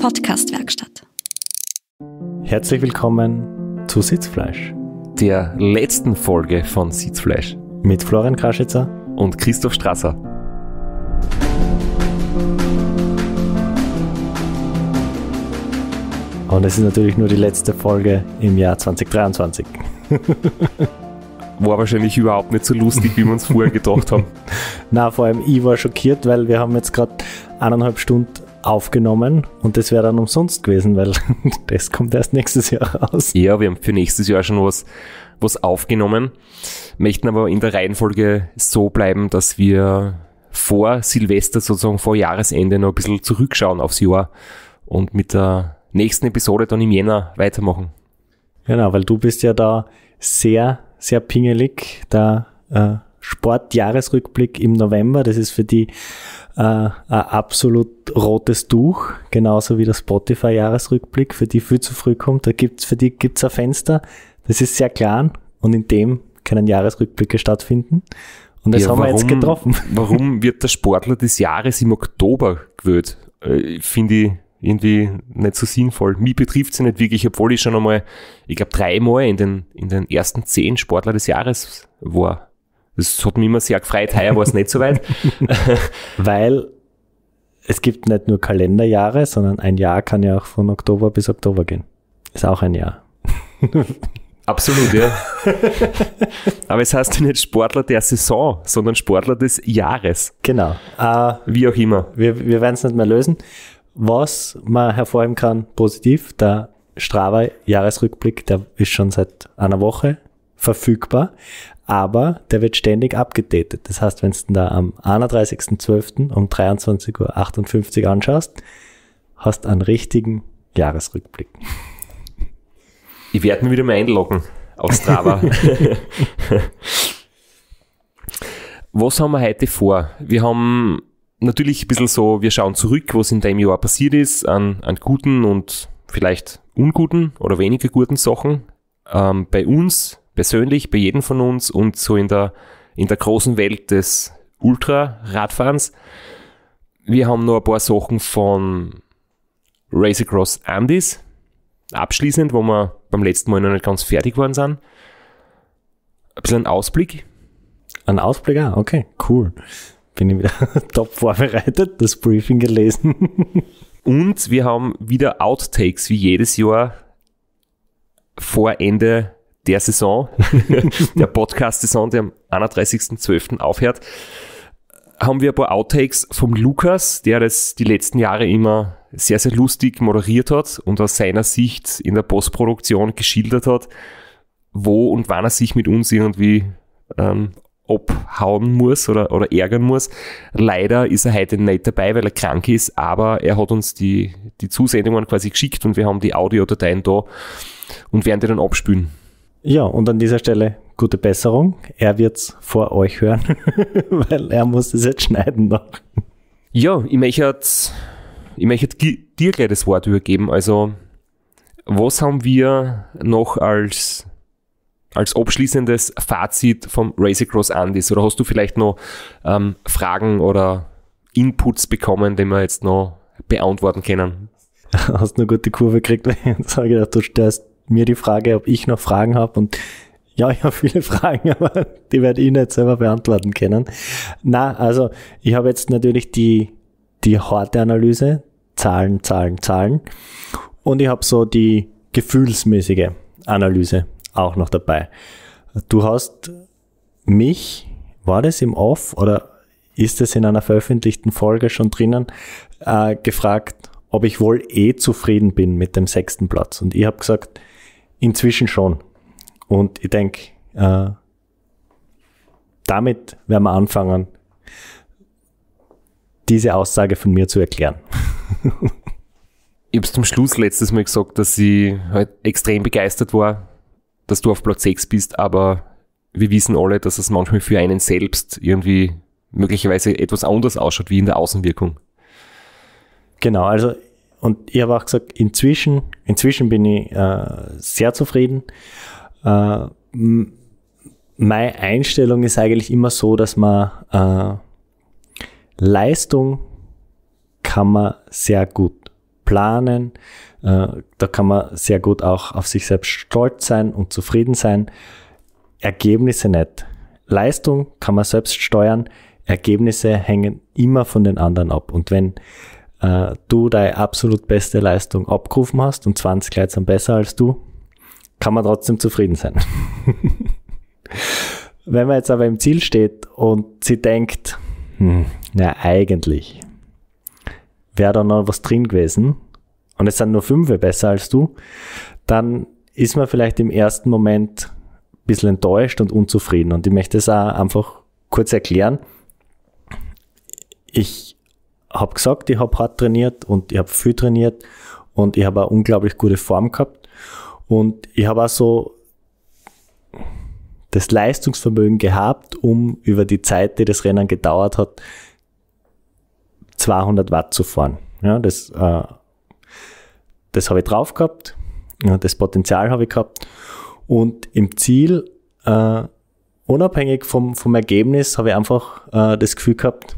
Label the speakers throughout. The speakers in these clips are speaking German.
Speaker 1: Podcastwerkstatt.
Speaker 2: Herzlich willkommen zu Sitzfleisch,
Speaker 1: der letzten Folge von Sitzfleisch mit Florian Kraschitzer und Christoph Strasser.
Speaker 2: Und es ist natürlich nur die letzte Folge im Jahr 2023.
Speaker 1: war wahrscheinlich überhaupt nicht so lustig, wie wir uns vorher gedacht haben.
Speaker 2: Na, vor allem ich war schockiert, weil wir haben jetzt gerade eineinhalb Stunden aufgenommen und das wäre dann umsonst gewesen, weil das kommt erst nächstes Jahr raus.
Speaker 1: Ja, wir haben für nächstes Jahr schon was, was aufgenommen, möchten aber in der Reihenfolge so bleiben, dass wir vor Silvester, sozusagen vor Jahresende, noch ein bisschen zurückschauen aufs Jahr und mit der nächsten Episode dann im Jänner weitermachen.
Speaker 2: Genau, weil du bist ja da sehr, sehr pingelig, da äh, Sportjahresrückblick im November. Das ist für die äh, ein absolut rotes Tuch, genauso wie der Spotify-Jahresrückblick, für die viel zu früh kommt. Da gibt's, für die gibt's ein Fenster, das ist sehr klein und in dem können Jahresrückblicke stattfinden. Und das ja, haben warum, wir jetzt getroffen. Warum
Speaker 1: wird der Sportler des Jahres im Oktober gewählt? Äh, Finde ich irgendwie nicht so sinnvoll. Mich betrifft es nicht wirklich, obwohl ich schon einmal, ich glaube, dreimal in den, in den ersten zehn Sportler des Jahres war. Das hat mich immer sehr gefreut. Heuer war es nicht so weit.
Speaker 2: Weil es gibt nicht nur Kalenderjahre, sondern ein Jahr kann ja auch von Oktober bis Oktober gehen. Ist auch ein Jahr.
Speaker 1: Absolut, ja. Aber es heißt ja nicht Sportler der Saison, sondern Sportler des Jahres. Genau. Äh, Wie auch immer. Wir, wir werden es nicht mehr lösen. Was man hervorheben
Speaker 2: kann, positiv, der Strava-Jahresrückblick, der ist schon seit einer Woche verfügbar aber der wird ständig abgedatet. Das heißt, wenn du da am 31.12. um 23.58 Uhr anschaust, hast du einen richtigen
Speaker 1: Jahresrückblick. Ich werde mir wieder mal einloggen auf Strava. Was haben wir heute vor? Wir haben natürlich ein bisschen so, wir schauen zurück, was in dem Jahr passiert ist, an, an guten und vielleicht unguten oder weniger guten Sachen. Ähm, bei uns persönlich bei jedem von uns und so in der, in der großen Welt des Ultra-Radfahrens. Wir haben noch ein paar Sachen von Race Across Andes abschließend, wo wir beim letzten Mal noch nicht ganz fertig geworden sind. Ein bisschen Ausblick.
Speaker 2: Ein Ausblick, ah, okay, cool. Bin ich wieder top vorbereitet, das Briefing gelesen.
Speaker 1: Und wir haben wieder Outtakes wie jedes Jahr vor Ende der Saison, der Podcast-Saison, der am 31.12. aufhört, haben wir ein paar Outtakes vom Lukas, der das die letzten Jahre immer sehr, sehr lustig moderiert hat und aus seiner Sicht in der Postproduktion geschildert hat, wo und wann er sich mit uns irgendwie ähm, abhauen muss oder, oder ärgern muss. Leider ist er heute nicht dabei, weil er krank ist, aber er hat uns die, die Zusendungen quasi geschickt und wir haben die Audiodateien da und werden die dann abspülen. Ja, und an dieser
Speaker 2: Stelle gute Besserung. Er wird's vor euch hören, weil er muss es jetzt
Speaker 1: schneiden noch. Ja, ich möchte, ich möchte dir gleich das Wort übergeben. Also, was haben wir noch als, als abschließendes Fazit vom Race Across Andes? Oder hast du vielleicht noch ähm, Fragen oder Inputs bekommen, die wir jetzt noch beantworten können? Hast
Speaker 2: du eine gute Kurve gekriegt, weil ich jetzt sage, du störst mir die Frage, ob ich noch Fragen habe und ja, ich habe viele Fragen, aber die werde ich nicht selber beantworten können. Na, also ich habe jetzt natürlich die, die harte Analyse, Zahlen, Zahlen, Zahlen. Und ich habe so die gefühlsmäßige Analyse auch noch dabei. Du hast mich, war das im Off oder ist es in einer veröffentlichten Folge schon drinnen, äh, gefragt, ob ich wohl eh zufrieden bin mit dem sechsten Platz. Und ich habe gesagt, Inzwischen schon. Und ich denke, äh, damit werden wir anfangen,
Speaker 1: diese Aussage von mir zu erklären. ich habe es zum Schluss letztes Mal gesagt, dass ich halt extrem begeistert war, dass du auf Platz 6 bist, aber wir wissen alle, dass es manchmal für einen selbst irgendwie möglicherweise etwas anders ausschaut wie in der Außenwirkung. Genau, also und ich habe auch gesagt,
Speaker 2: inzwischen, inzwischen bin ich äh, sehr zufrieden. Äh, meine Einstellung ist eigentlich immer so, dass man äh, Leistung kann man sehr gut planen. Äh, da kann man sehr gut auch auf sich selbst stolz sein und zufrieden sein. Ergebnisse nicht. Leistung kann man selbst steuern. Ergebnisse hängen immer von den anderen ab. Und wenn äh, du deine absolut beste Leistung abgerufen hast und 20 Leute sind besser als du, kann man trotzdem zufrieden sein. Wenn man jetzt aber im Ziel steht und sie denkt, hm, na eigentlich wäre da noch was drin gewesen und es sind nur fünf besser als du, dann ist man vielleicht im ersten Moment ein bisschen enttäuscht und unzufrieden. Und ich möchte es auch einfach kurz erklären. Ich habe gesagt, ich habe hart trainiert und ich habe viel trainiert und ich habe eine unglaublich gute Form gehabt. Und ich habe auch so das Leistungsvermögen gehabt, um über die Zeit, die das Rennen gedauert hat, 200 Watt zu fahren. Ja, das äh, das habe ich drauf gehabt, ja, das Potenzial habe ich gehabt. Und im Ziel, äh, unabhängig vom, vom Ergebnis, habe ich einfach äh, das Gefühl gehabt,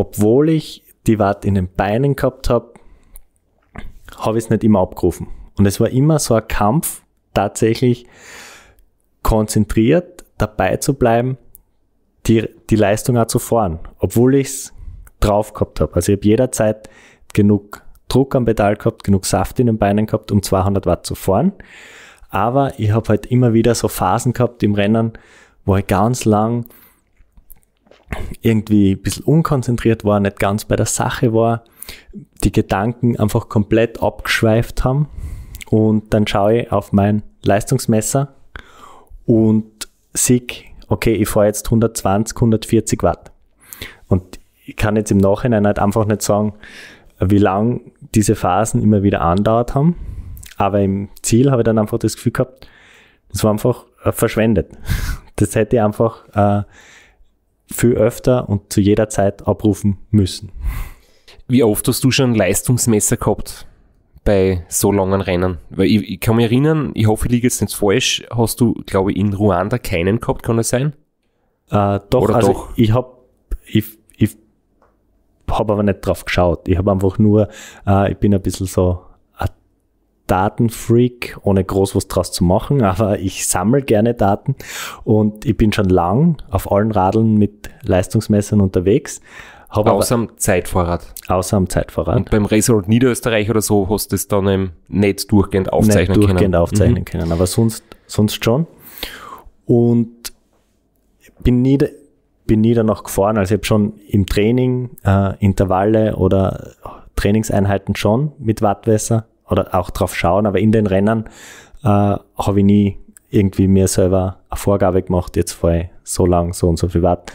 Speaker 2: obwohl ich die Watt in den Beinen gehabt habe, habe ich es nicht immer abgerufen. Und es war immer so ein Kampf, tatsächlich konzentriert dabei zu bleiben, die, die Leistung auch zu fahren, obwohl ich es drauf gehabt habe. Also ich habe jederzeit genug Druck am Pedal gehabt, genug Saft in den Beinen gehabt, um 200 Watt zu fahren. Aber ich habe halt immer wieder so Phasen gehabt im Rennen, wo ich ganz lang irgendwie ein bisschen unkonzentriert war, nicht ganz bei der Sache war, die Gedanken einfach komplett abgeschweift haben. Und dann schaue ich auf mein Leistungsmesser und sehe, okay, ich fahre jetzt 120, 140 Watt. Und ich kann jetzt im Nachhinein halt einfach nicht sagen, wie lang diese Phasen immer wieder andauert haben. Aber im Ziel habe ich dann einfach das Gefühl gehabt, das war einfach äh, verschwendet. Das hätte ich einfach äh, viel öfter und zu jeder Zeit abrufen müssen.
Speaker 1: Wie oft hast du schon Leistungsmesser gehabt bei so langen Rennen? Weil ich, ich kann mich erinnern, ich hoffe, ich liege jetzt nicht falsch, hast du, glaube ich, in Ruanda keinen gehabt, kann das sein? Äh, doch, Oder also doch? ich habe
Speaker 2: ich, ich hab aber nicht drauf geschaut. Ich habe einfach nur, äh, ich bin ein bisschen so Datenfreak, ohne groß was draus zu machen, aber ich sammle gerne Daten und ich bin schon lang auf allen Radeln mit Leistungsmessern
Speaker 1: unterwegs. Hab außer am Zeitvorrat. Außer am Zeitvorrat. Und beim Raceroad Niederösterreich oder so hast du es dann im Netz durchgehend aufzeichnen können. durchgehend mhm. aufzeichnen mhm.
Speaker 2: können, aber sonst, sonst schon. Und bin nie, bin nie danach gefahren, also ich habe schon im Training äh, Intervalle oder Trainingseinheiten schon mit Wattwässer oder auch drauf schauen, aber in den Rennen äh, habe ich nie irgendwie mir selber eine Vorgabe gemacht, jetzt fahre ich so lang, so und so viel Watt.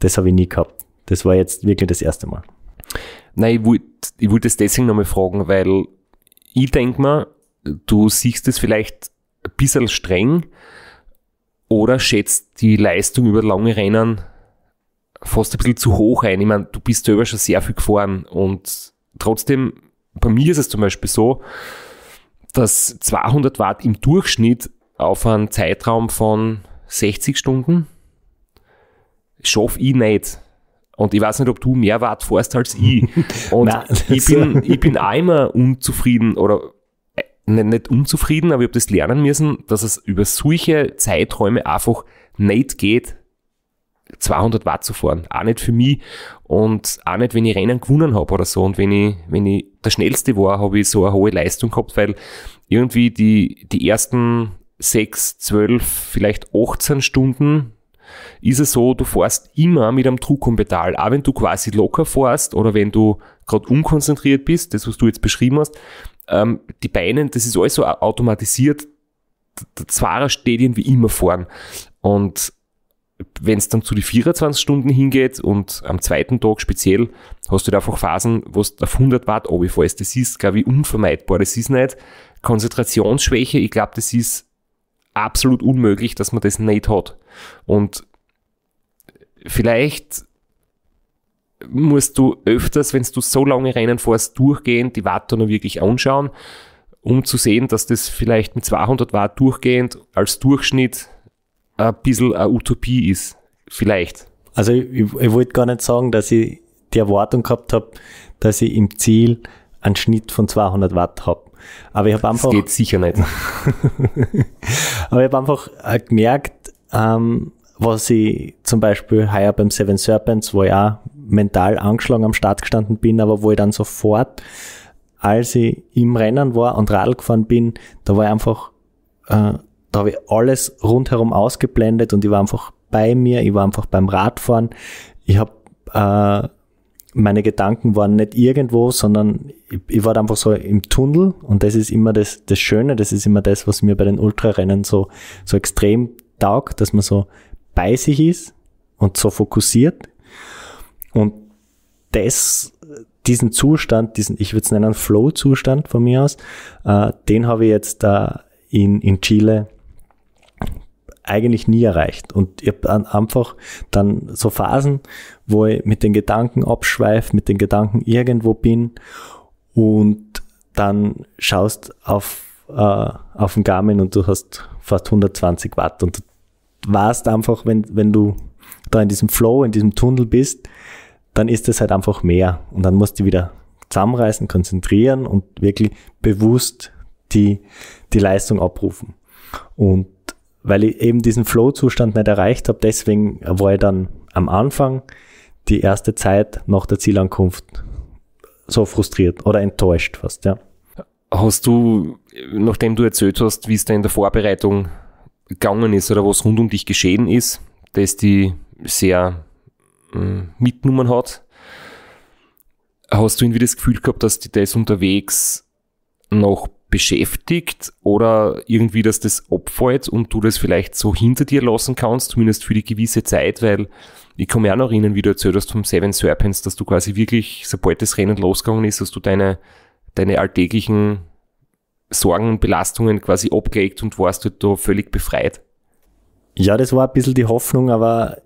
Speaker 2: Das habe ich nie gehabt.
Speaker 1: Das war jetzt wirklich das erste Mal. Nein, ich wollte ich wollt das deswegen nochmal fragen, weil ich denke mir, du siehst es vielleicht ein bisschen streng oder schätzt die Leistung über lange Rennen fast ein bisschen zu hoch ein. Ich meine, du bist selber schon sehr viel gefahren und trotzdem bei mir ist es zum Beispiel so, dass 200 Watt im Durchschnitt auf einen Zeitraum von 60 Stunden schaffe ich nicht. Und ich weiß nicht, ob du mehr Watt fährst als ich. Und Nein, ich, bin, ich bin auch immer unzufrieden oder äh, nicht, ne, nicht unzufrieden, aber ich habe das lernen müssen, dass es über solche Zeiträume einfach nicht geht, 200 Watt zu fahren. Auch nicht für mich und auch nicht, wenn ich Rennen gewonnen habe oder so. Und wenn ich, wenn ich der Schnellste war, habe ich so eine hohe Leistung gehabt, weil irgendwie die, die ersten 6, 12, vielleicht 18 Stunden ist es so, du fährst immer mit einem Druck und Pedal. Auch wenn du quasi locker fährst oder wenn du gerade unkonzentriert bist, das, was du jetzt beschrieben hast, ähm, die Beine, das ist alles so automatisiert, der Zwarer steht irgendwie immer vorn. Und wenn es dann zu den 24 Stunden hingeht und am zweiten Tag speziell, hast du da halt einfach Phasen, wo du auf 100 Watt runterfällst. Das ist, glaube ich, unvermeidbar. Das ist nicht Konzentrationsschwäche. Ich glaube, das ist absolut unmöglich, dass man das nicht hat. Und vielleicht musst du öfters, wenn du so lange Rennen fährst, durchgehend die Watt dann wirklich anschauen, um zu sehen, dass das vielleicht mit 200 Watt durchgehend als Durchschnitt ein bisschen eine Utopie ist. Vielleicht. Also ich, ich, wollte gar
Speaker 2: nicht sagen, dass ich die Erwartung gehabt habe, dass ich im Ziel einen Schnitt von 200 Watt habe. Aber ich habe einfach. Das geht sicher nicht. aber ich habe einfach äh, gemerkt, ähm, was ich zum Beispiel heuer beim Seven Serpents, wo ich auch mental angeschlagen am Start gestanden bin, aber wo ich dann sofort, als ich im Rennen war und Radl gefahren bin, da war ich einfach äh, da habe ich alles rundherum ausgeblendet und ich war einfach bei mir, ich war einfach beim Radfahren. Ich habe äh, meine Gedanken waren nicht irgendwo, sondern ich, ich, war einfach so im Tunnel und das ist immer das, das Schöne, das ist immer das, was mir bei den Ultrarennen so, so extrem taugt, dass man so bei sich ist und so fokussiert. Und das, diesen Zustand, diesen, ich würde es nennen, Flow-Zustand von mir aus, äh, den habe ich jetzt da äh, in, in Chile eigentlich nie erreicht. Und ich habe dann einfach dann so Phasen, wo ich mit den Gedanken abschweife, mit den Gedanken irgendwo bin und dann schaust auf, äh, auf den Garmin und du hast fast 120 Watt und du warst einfach, wenn, wenn du da in diesem Flow, in diesem Tunnel bist, dann ist es halt einfach mehr und dann musst du wieder zusammenreißen, konzentrieren und wirklich bewusst die, die Leistung abrufen. Und weil ich eben diesen Flow-Zustand nicht erreicht habe. Deswegen war ich dann am Anfang
Speaker 1: die erste Zeit nach der Zielankunft so frustriert oder enttäuscht fast, ja. Hast du, nachdem du erzählt hast, wie es da in der Vorbereitung gegangen ist oder was rund um dich geschehen ist, dass die sehr äh, mitgenommen hat, hast du irgendwie das Gefühl gehabt, dass die das unterwegs noch beschäftigt oder irgendwie, dass das abfällt und du das vielleicht so hinter dir lassen kannst, zumindest für die gewisse Zeit, weil ich komme ja noch erinnern, wie du erzählt hast vom Seven Serpents, dass du quasi wirklich, sobald das Rennen losgegangen ist, hast du deine, deine alltäglichen Sorgen und Belastungen quasi abgelegt und warst halt da völlig befreit. Ja,
Speaker 2: das war ein bisschen die Hoffnung, aber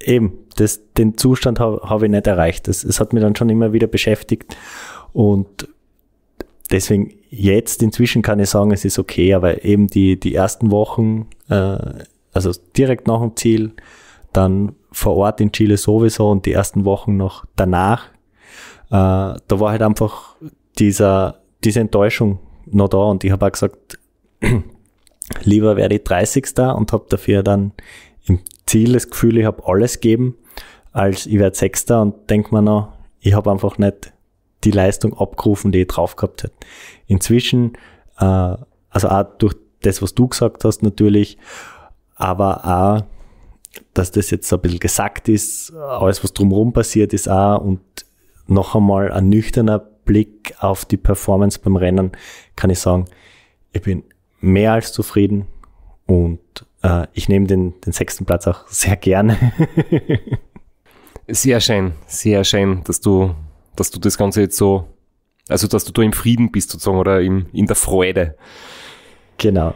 Speaker 2: eben, das, den Zustand habe hab ich nicht erreicht. Es hat mich dann schon immer wieder beschäftigt und deswegen jetzt inzwischen kann ich sagen, es ist okay, aber eben die, die ersten Wochen, äh, also direkt nach dem Ziel, dann vor Ort in Chile sowieso und die ersten Wochen noch danach, äh, da war halt einfach dieser, diese Enttäuschung noch da und ich habe auch gesagt, lieber wäre ich 30. und habe dafür dann im Ziel das Gefühl, ich habe alles geben, als ich werde 6. und denke mir noch, ich habe einfach nicht die Leistung abgerufen, die ich drauf gehabt hätte. Inzwischen, äh, also auch durch das, was du gesagt hast natürlich, aber auch, dass das jetzt ein bisschen gesagt ist, alles, was drumherum passiert ist auch und noch einmal ein nüchterner Blick auf die Performance beim Rennen, kann ich sagen, ich bin mehr als zufrieden und äh,
Speaker 1: ich nehme den, den sechsten Platz auch
Speaker 2: sehr gerne.
Speaker 1: sehr schön, sehr schön, dass du dass du das Ganze jetzt so, also dass du da im Frieden bist sozusagen oder im, in der Freude. Genau.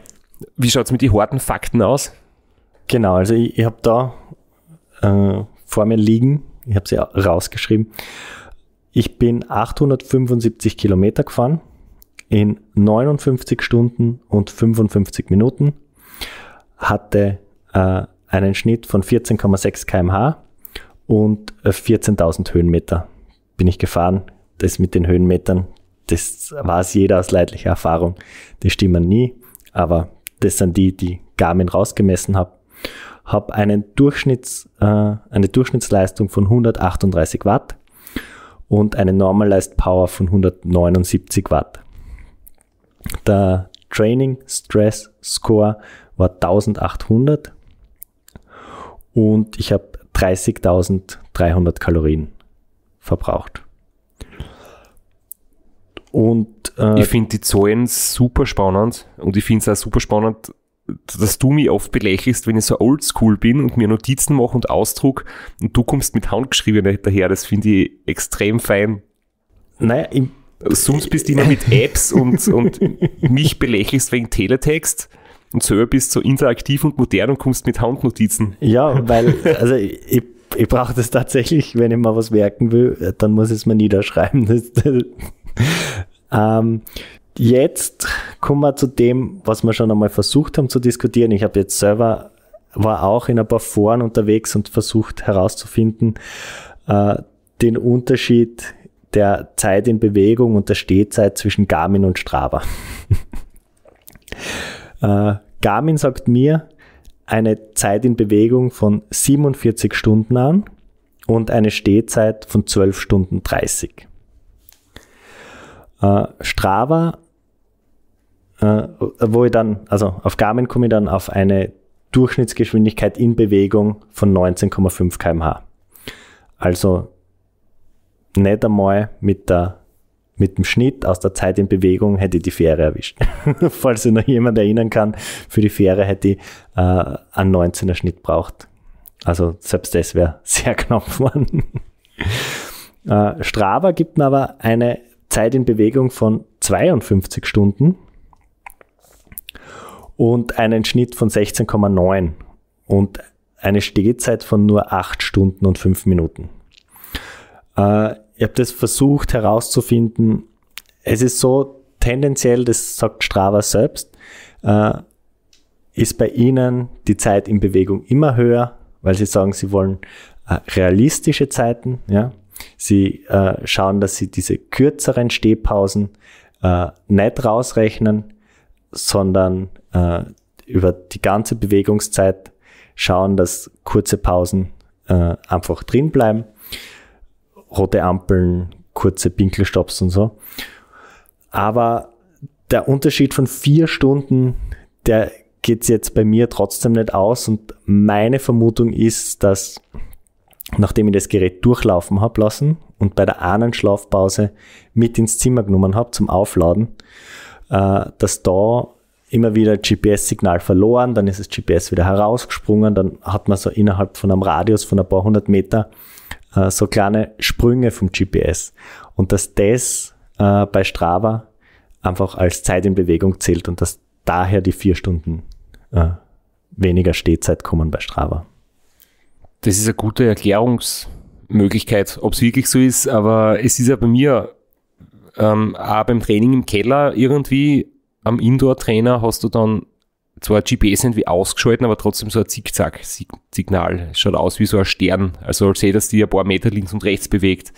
Speaker 1: Wie schaut es mit den harten Fakten aus? Genau, also ich, ich habe da äh, vor mir liegen, ich
Speaker 2: habe sie ja rausgeschrieben. Ich bin 875 Kilometer gefahren in 59 Stunden und 55 Minuten, hatte äh, einen Schnitt von 14,6 km/h und 14.000 äh, Höhenmeter bin ich gefahren. Das mit den Höhenmetern, das weiß jeder aus leidlicher Erfahrung. Die stimmen nie, aber das sind die, die Garmin rausgemessen habe. Habe einen Durchschnitts, äh, eine Durchschnittsleistung von 138 Watt und eine Normalized Power von 179 Watt. Der Training Stress Score war 1800 und ich habe 30.300 Kalorien verbraucht.
Speaker 1: Und, äh, ich finde die Zahlen super spannend und ich finde es auch super spannend, dass du mich oft belächelst, wenn ich so oldschool bin und mir Notizen mache und ausdruck und du kommst mit Handgeschriebene daher. Das finde ich extrem fein. Naja, im Sonst bist du immer mit Apps und, und mich belächelst wegen Teletext und selber bist so interaktiv und modern und kommst mit Handnotizen. Ja, weil, also ich ich brauche das tatsächlich,
Speaker 2: wenn ich mal was merken will, dann muss ich es mir niederschreiben. ähm, jetzt kommen wir zu dem, was wir schon einmal versucht haben zu diskutieren. Ich habe jetzt selber, war auch in ein paar Foren unterwegs und versucht herauszufinden, äh, den Unterschied der Zeit in Bewegung und der Stehzeit zwischen Garmin und Strava. äh, Garmin sagt mir, eine Zeit in Bewegung von 47 Stunden an und eine Stehzeit von 12 Stunden 30. Äh, Strava, äh, wo ich dann, also auf Garmin komme ich dann auf eine Durchschnittsgeschwindigkeit in Bewegung von 19,5 kmh. Also nicht einmal mit der mit dem Schnitt aus der Zeit in Bewegung hätte ich die Fähre erwischt. Falls sich noch jemand erinnern kann, für die Fähre hätte ich äh, einen 19er Schnitt braucht. Also selbst das wäre sehr knapp geworden. äh, Strava gibt mir aber eine Zeit in Bewegung von 52 Stunden und einen Schnitt von 16,9 und eine Stehzeit von nur 8 Stunden und 5 Minuten. Äh, ich habe das versucht herauszufinden. Es ist so tendenziell, das sagt Strava selbst, äh, ist bei Ihnen die Zeit in Bewegung immer höher, weil Sie sagen, Sie wollen äh, realistische Zeiten. Ja? Sie äh, schauen, dass Sie diese kürzeren Stehpausen äh, nicht rausrechnen, sondern äh, über die ganze Bewegungszeit schauen, dass kurze Pausen äh, einfach drin bleiben rote Ampeln, kurze Pinkelstops und so. Aber der Unterschied von vier Stunden, der geht jetzt bei mir trotzdem nicht aus. Und meine Vermutung ist, dass nachdem ich das Gerät durchlaufen habe lassen und bei der einen Schlafpause mit ins Zimmer genommen habe zum Aufladen, äh, dass da immer wieder GPS-Signal verloren, dann ist das GPS wieder herausgesprungen, dann hat man so innerhalb von einem Radius von ein paar hundert Meter äh, so kleine Sprünge vom GPS und dass das äh, bei Strava einfach als Zeit in Bewegung zählt und dass daher die vier Stunden äh, weniger Stehzeit kommen bei Strava.
Speaker 1: Das ist eine gute Erklärungsmöglichkeit, ob es wirklich so ist, aber es ist ja bei mir ähm, auch beim Training im Keller irgendwie am Indoor-Trainer hast du dann zwar GPS irgendwie ausgeschalten, aber trotzdem so ein Zickzack-Signal. Schaut aus wie so ein Stern. Also sehe, dass die ein paar Meter links und rechts bewegt.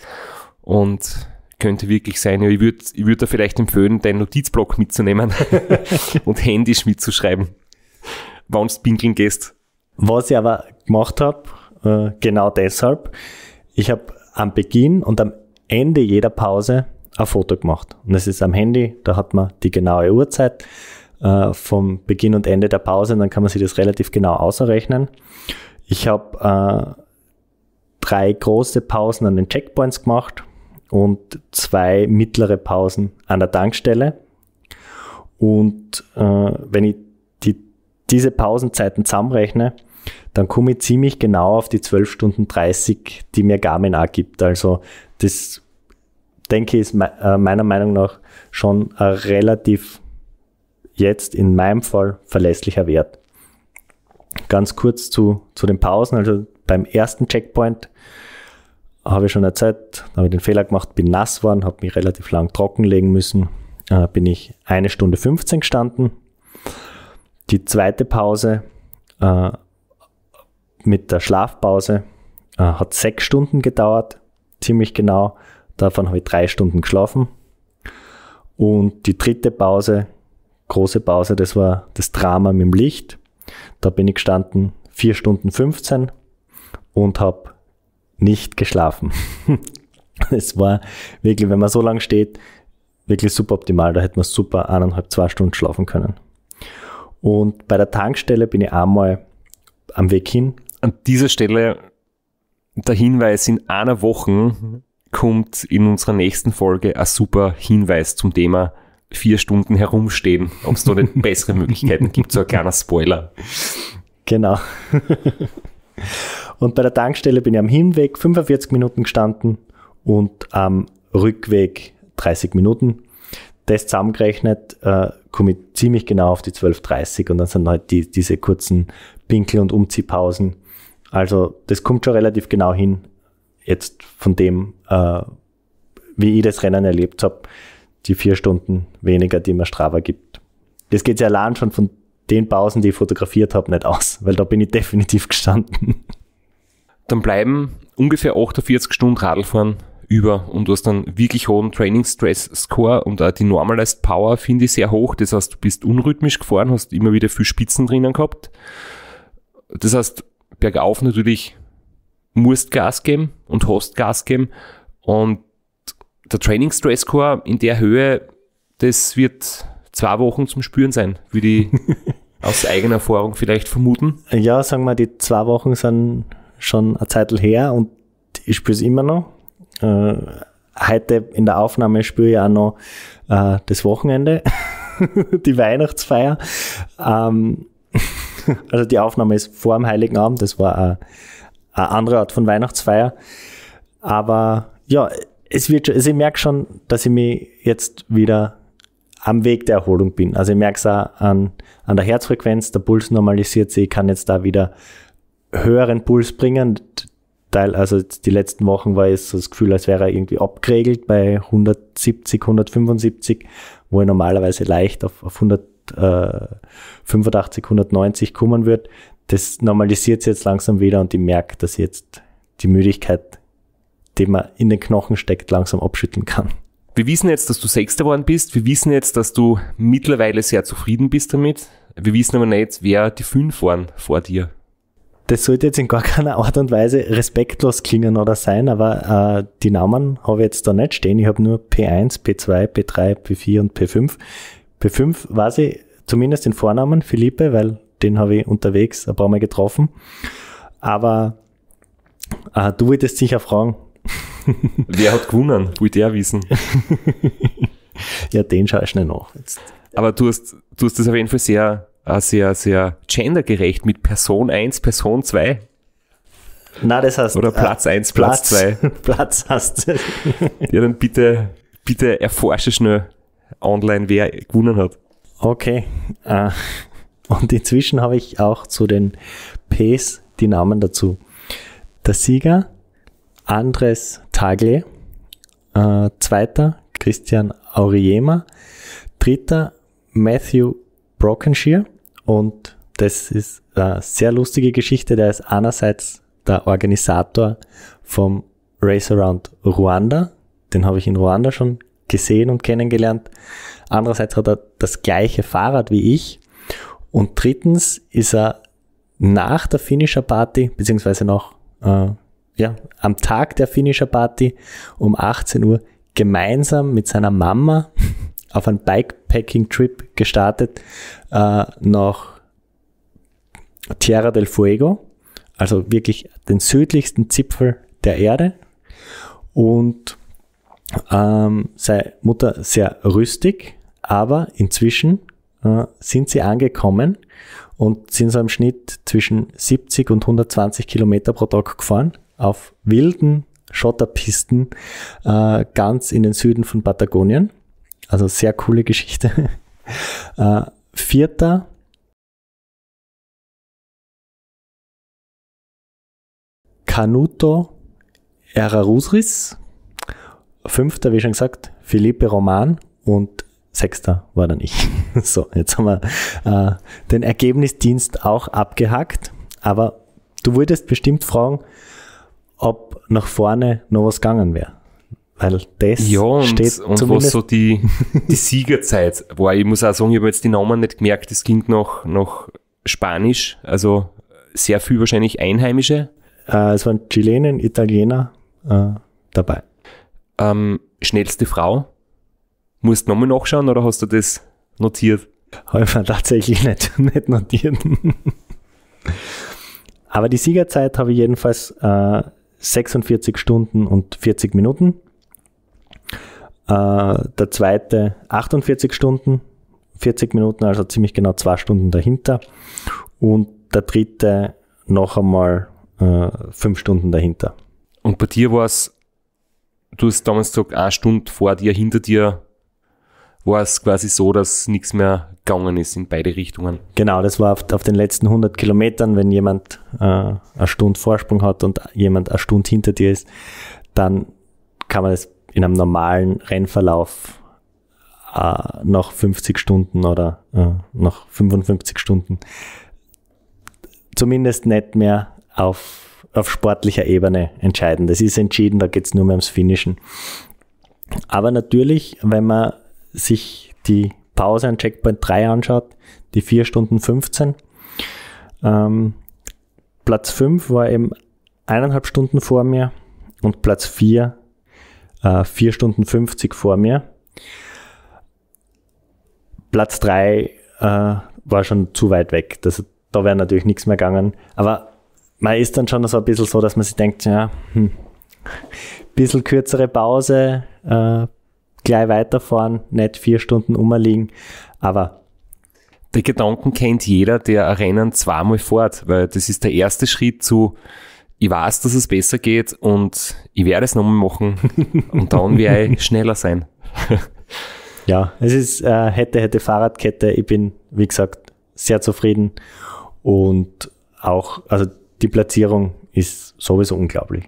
Speaker 1: Und könnte wirklich sein. Ja, ich würde ich würd da vielleicht empfehlen, deinen Notizblock mitzunehmen und händisch mitzuschreiben, wann du pinkeln
Speaker 2: gehst. Was ich aber gemacht habe, äh, genau deshalb, ich habe am Beginn und am Ende jeder Pause ein Foto gemacht. Und das ist am Handy, da hat man die genaue Uhrzeit. Äh, vom Beginn und Ende der Pause, dann kann man sich das relativ genau ausrechnen. Ich habe äh, drei große Pausen an den Checkpoints gemacht und zwei mittlere Pausen an der Tankstelle. Und äh, wenn ich die, diese Pausenzeiten zusammenrechne, dann komme ich ziemlich genau auf die 12 Stunden 30, die mir Garmin auch gibt. Also das denke ich ist äh, meiner Meinung nach schon ein relativ jetzt in meinem Fall verlässlicher Wert. Ganz kurz zu, zu den Pausen. Also beim ersten Checkpoint habe ich schon erzählt, da habe ich den Fehler gemacht, bin nass worden, habe mich relativ lang trocken legen müssen, äh, bin ich eine Stunde 15 gestanden. Die zweite Pause äh, mit der Schlafpause äh, hat sechs Stunden gedauert, ziemlich genau. Davon habe ich drei Stunden geschlafen. Und die dritte Pause große Pause, das war das Drama mit dem Licht. Da bin ich gestanden 4 Stunden 15 und habe nicht geschlafen. es war wirklich, wenn man so lange steht, wirklich super optimal. Da hätte man super eineinhalb, zwei Stunden schlafen können. Und bei der Tankstelle bin ich einmal
Speaker 1: am Weg hin. An dieser Stelle der Hinweis, in einer Woche kommt in unserer nächsten Folge ein super Hinweis zum Thema vier Stunden herumstehen, ob es da nicht bessere Möglichkeiten gibt. So ein kleiner Spoiler. Genau.
Speaker 2: und bei der Tankstelle bin ich am Hinweg 45 Minuten gestanden und am Rückweg 30 Minuten. Das zusammengerechnet äh, komme ich ziemlich genau auf die 12.30 und dann sind halt die, diese kurzen Pinkel- und Umziehpausen. Also das kommt schon relativ genau hin, jetzt von dem, äh, wie ich das Rennen erlebt habe die vier Stunden weniger, die mir Strava gibt. Das geht ja allein schon von den Pausen, die ich fotografiert habe, nicht aus, weil da bin ich definitiv gestanden.
Speaker 1: Dann bleiben ungefähr 48 Stunden Radlfahren über und du hast dann wirklich hohen Training Stress Score und auch die Normalized Power finde ich sehr hoch. Das heißt, du bist unrhythmisch gefahren, hast immer wieder viel Spitzen drinnen gehabt. Das heißt, bergauf natürlich musst Gas geben und hast Gas geben und der Training Trainingsstresscore in der Höhe, das wird zwei Wochen zum Spüren sein, würde ich aus eigener Erfahrung vielleicht vermuten.
Speaker 2: Ja, sagen wir, die zwei Wochen sind schon eine Zeit her und ich spüre es immer noch. Äh, heute in der Aufnahme spüre ich auch noch äh, das Wochenende, die Weihnachtsfeier. Ähm, also die Aufnahme ist vor dem Heiligen Abend, das war eine andere Art von Weihnachtsfeier. Aber ja, es wird schon, also ich merke schon, dass ich mich jetzt wieder am Weg der Erholung bin. Also ich merke es auch an, an der Herzfrequenz, der Puls normalisiert sich, ich kann jetzt da wieder höheren Puls bringen. Teil, also die letzten Wochen war es so das Gefühl, als wäre er irgendwie abgeregelt bei 170, 175, wo er normalerweise leicht auf, auf 185, 190 äh, kommen wird. Das normalisiert sich jetzt langsam wieder und ich merke, dass ich jetzt die Müdigkeit den man in den Knochen steckt, langsam abschütteln kann.
Speaker 1: Wir wissen jetzt, dass du Sechster geworden bist. Wir wissen jetzt, dass du mittlerweile sehr zufrieden bist damit. Wir wissen aber nicht, wer die Fünf waren vor dir.
Speaker 2: Das sollte jetzt in gar keiner Art und Weise respektlos klingen oder sein, aber äh, die Namen habe ich jetzt da nicht stehen. Ich habe nur P1, P2, P3, P4 und P5. P5 weiß ich zumindest den Vornamen, Philippe, weil den habe ich unterwegs ein paar Mal getroffen. Aber äh, du würdest sicher fragen,
Speaker 1: Wer hat gewonnen? Will der wissen. ja, den schaue ich schnell nach. Jetzt. Aber du hast, du hast das auf jeden Fall sehr, äh, sehr, sehr gendergerecht mit Person 1, Person 2. Na, das heißt. Oder äh, Platz 1, Platz, Platz 2. Platz hast du. Ja, dann bitte, bitte erforsche schnell online,
Speaker 2: wer gewonnen hat. Okay. Äh, und inzwischen habe ich auch zu den Ps die Namen dazu. Der Sieger Andres Tagle, äh, zweiter Christian Auriema, dritter Matthew Brockenshire und das ist eine sehr lustige Geschichte. Der ist einerseits der Organisator vom Race Around Ruanda. Den habe ich in Ruanda schon gesehen und kennengelernt. Andererseits hat er das gleiche Fahrrad wie ich. Und drittens ist er nach der Finisher Party, beziehungsweise noch äh, ja, am Tag der Finisher Party um 18 Uhr gemeinsam mit seiner Mama auf einen Bikepacking-Trip gestartet äh, nach Tierra del Fuego, also wirklich den südlichsten Zipfel der Erde. Und ähm, seine Mutter sehr rüstig, aber inzwischen äh, sind sie angekommen und sind so im Schnitt zwischen 70 und 120 Kilometer pro Tag gefahren auf wilden Schotterpisten äh, ganz in den Süden von Patagonien. Also sehr coole Geschichte. äh, vierter. Canuto Erarusris. Fünfter, wie schon gesagt, Felipe Roman. Und sechster war dann ich. so, jetzt haben wir äh, den Ergebnisdienst auch abgehakt. Aber du würdest bestimmt fragen, ob nach vorne noch was gegangen wäre. Weil das ja, und, steht und was so
Speaker 1: die, die Siegerzeit war. Ich muss auch sagen, ich habe jetzt die Namen nicht gemerkt, das klingt nach, nach Spanisch, also sehr viel wahrscheinlich Einheimische. Äh, es waren Chilenen, Italiener äh, dabei. Ähm, schnellste Frau? Musst du nochmal nachschauen oder hast du das notiert?
Speaker 2: Habe tatsächlich nicht, nicht notiert. Aber die Siegerzeit habe ich jedenfalls äh, 46 Stunden und 40 Minuten. Äh, der zweite 48 Stunden, 40 Minuten, also ziemlich genau zwei Stunden dahinter. Und der dritte noch einmal äh, fünf Stunden dahinter.
Speaker 1: Und bei dir war es, du hast damals gesagt, eine Stunde vor dir, hinter dir war es quasi so, dass nichts mehr gegangen ist in beide Richtungen.
Speaker 2: Genau, das war auf, den letzten 100 Kilometern, wenn jemand äh, eine Stunde Vorsprung hat und jemand eine Stunde hinter dir ist, dann kann man das in einem normalen Rennverlauf äh, nach 50 Stunden oder äh, nach 55 Stunden zumindest nicht mehr auf, auf sportlicher Ebene entscheiden. Das ist entschieden, da geht es nur mehr ums Finischen. Aber natürlich, wenn man sich die Pause an Checkpoint 3 anschaut, die 4 Stunden 15. Ähm, Platz 5 war eben eineinhalb Stunden vor mir und Platz 4 äh, 4 Stunden 50 vor mir. Platz 3 äh, war schon zu weit weg. Das, da wäre natürlich nichts mehr gegangen. Aber man ist dann schon so ein bisschen so, dass man sich denkt, ja, hm, bisschen kürzere Pause, äh, gleich weiterfahren, nicht vier Stunden umliegen,
Speaker 1: aber die Gedanken kennt jeder, der ein Rennen zweimal fährt, weil das ist der erste Schritt zu, ich weiß, dass es besser geht und ich werde es nochmal machen und dann werde ich schneller sein. ja, es ist äh,
Speaker 2: hätte, hätte Fahrradkette. Ich bin, wie gesagt, sehr zufrieden und auch, also die Platzierung ist sowieso unglaublich.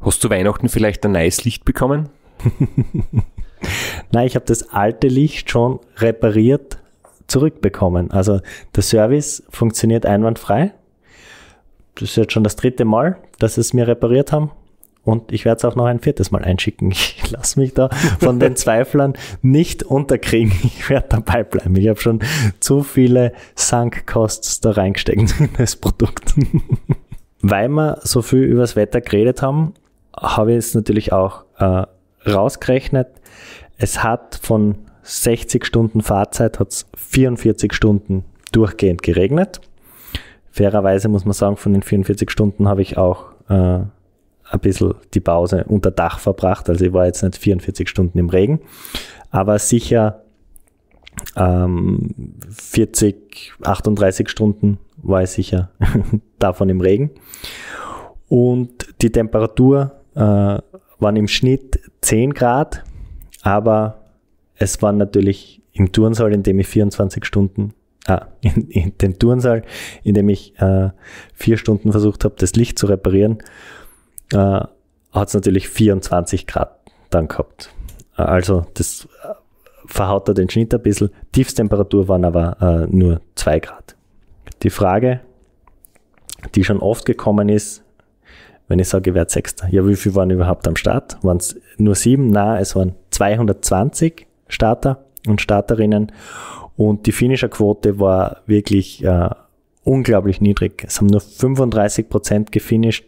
Speaker 2: Hast du
Speaker 1: Weihnachten vielleicht ein neues Licht bekommen?
Speaker 2: Nein, ich habe das alte Licht schon repariert zurückbekommen. Also der Service funktioniert einwandfrei. Das ist jetzt schon das dritte Mal, dass sie es mir repariert haben. Und ich werde es auch noch ein viertes Mal einschicken. Ich lasse mich da von den Zweiflern nicht unterkriegen. Ich werde dabei bleiben. Ich habe schon zu viele Sunk-Costs da reingesteckt in das Produkt. Weil wir so viel über das Wetter geredet haben, habe ich jetzt natürlich auch äh, rausgerechnet, es hat von 60 Stunden Fahrzeit hat es 44 Stunden durchgehend geregnet. Fairerweise muss man sagen, von den 44 Stunden habe ich auch äh, ein bisschen die Pause unter Dach verbracht. Also ich war jetzt nicht 44 Stunden im Regen, aber sicher ähm, 40, 38 Stunden war ich sicher davon im Regen. Und die Temperatur äh, waren im Schnitt 10 Grad, aber es waren natürlich im Turnsaal, in dem ich 24 Stunden, ah, in, in dem Turnsaal, in dem ich äh, vier Stunden versucht habe, das Licht zu reparieren, äh, hat es natürlich 24 Grad dann gehabt. Also das äh, verhaut da den Schnitt ein bisschen. Tiefstemperatur waren aber äh, nur 2 Grad. Die Frage, die schon oft gekommen ist, wenn ich sage, ich werde Sechster, ja, wie viele waren überhaupt am Start? Waren es nur sieben? Nein, es waren 220 Starter und Starterinnen und die Finisher-Quote war wirklich äh, unglaublich niedrig. Es haben nur 35 Prozent gefinisht,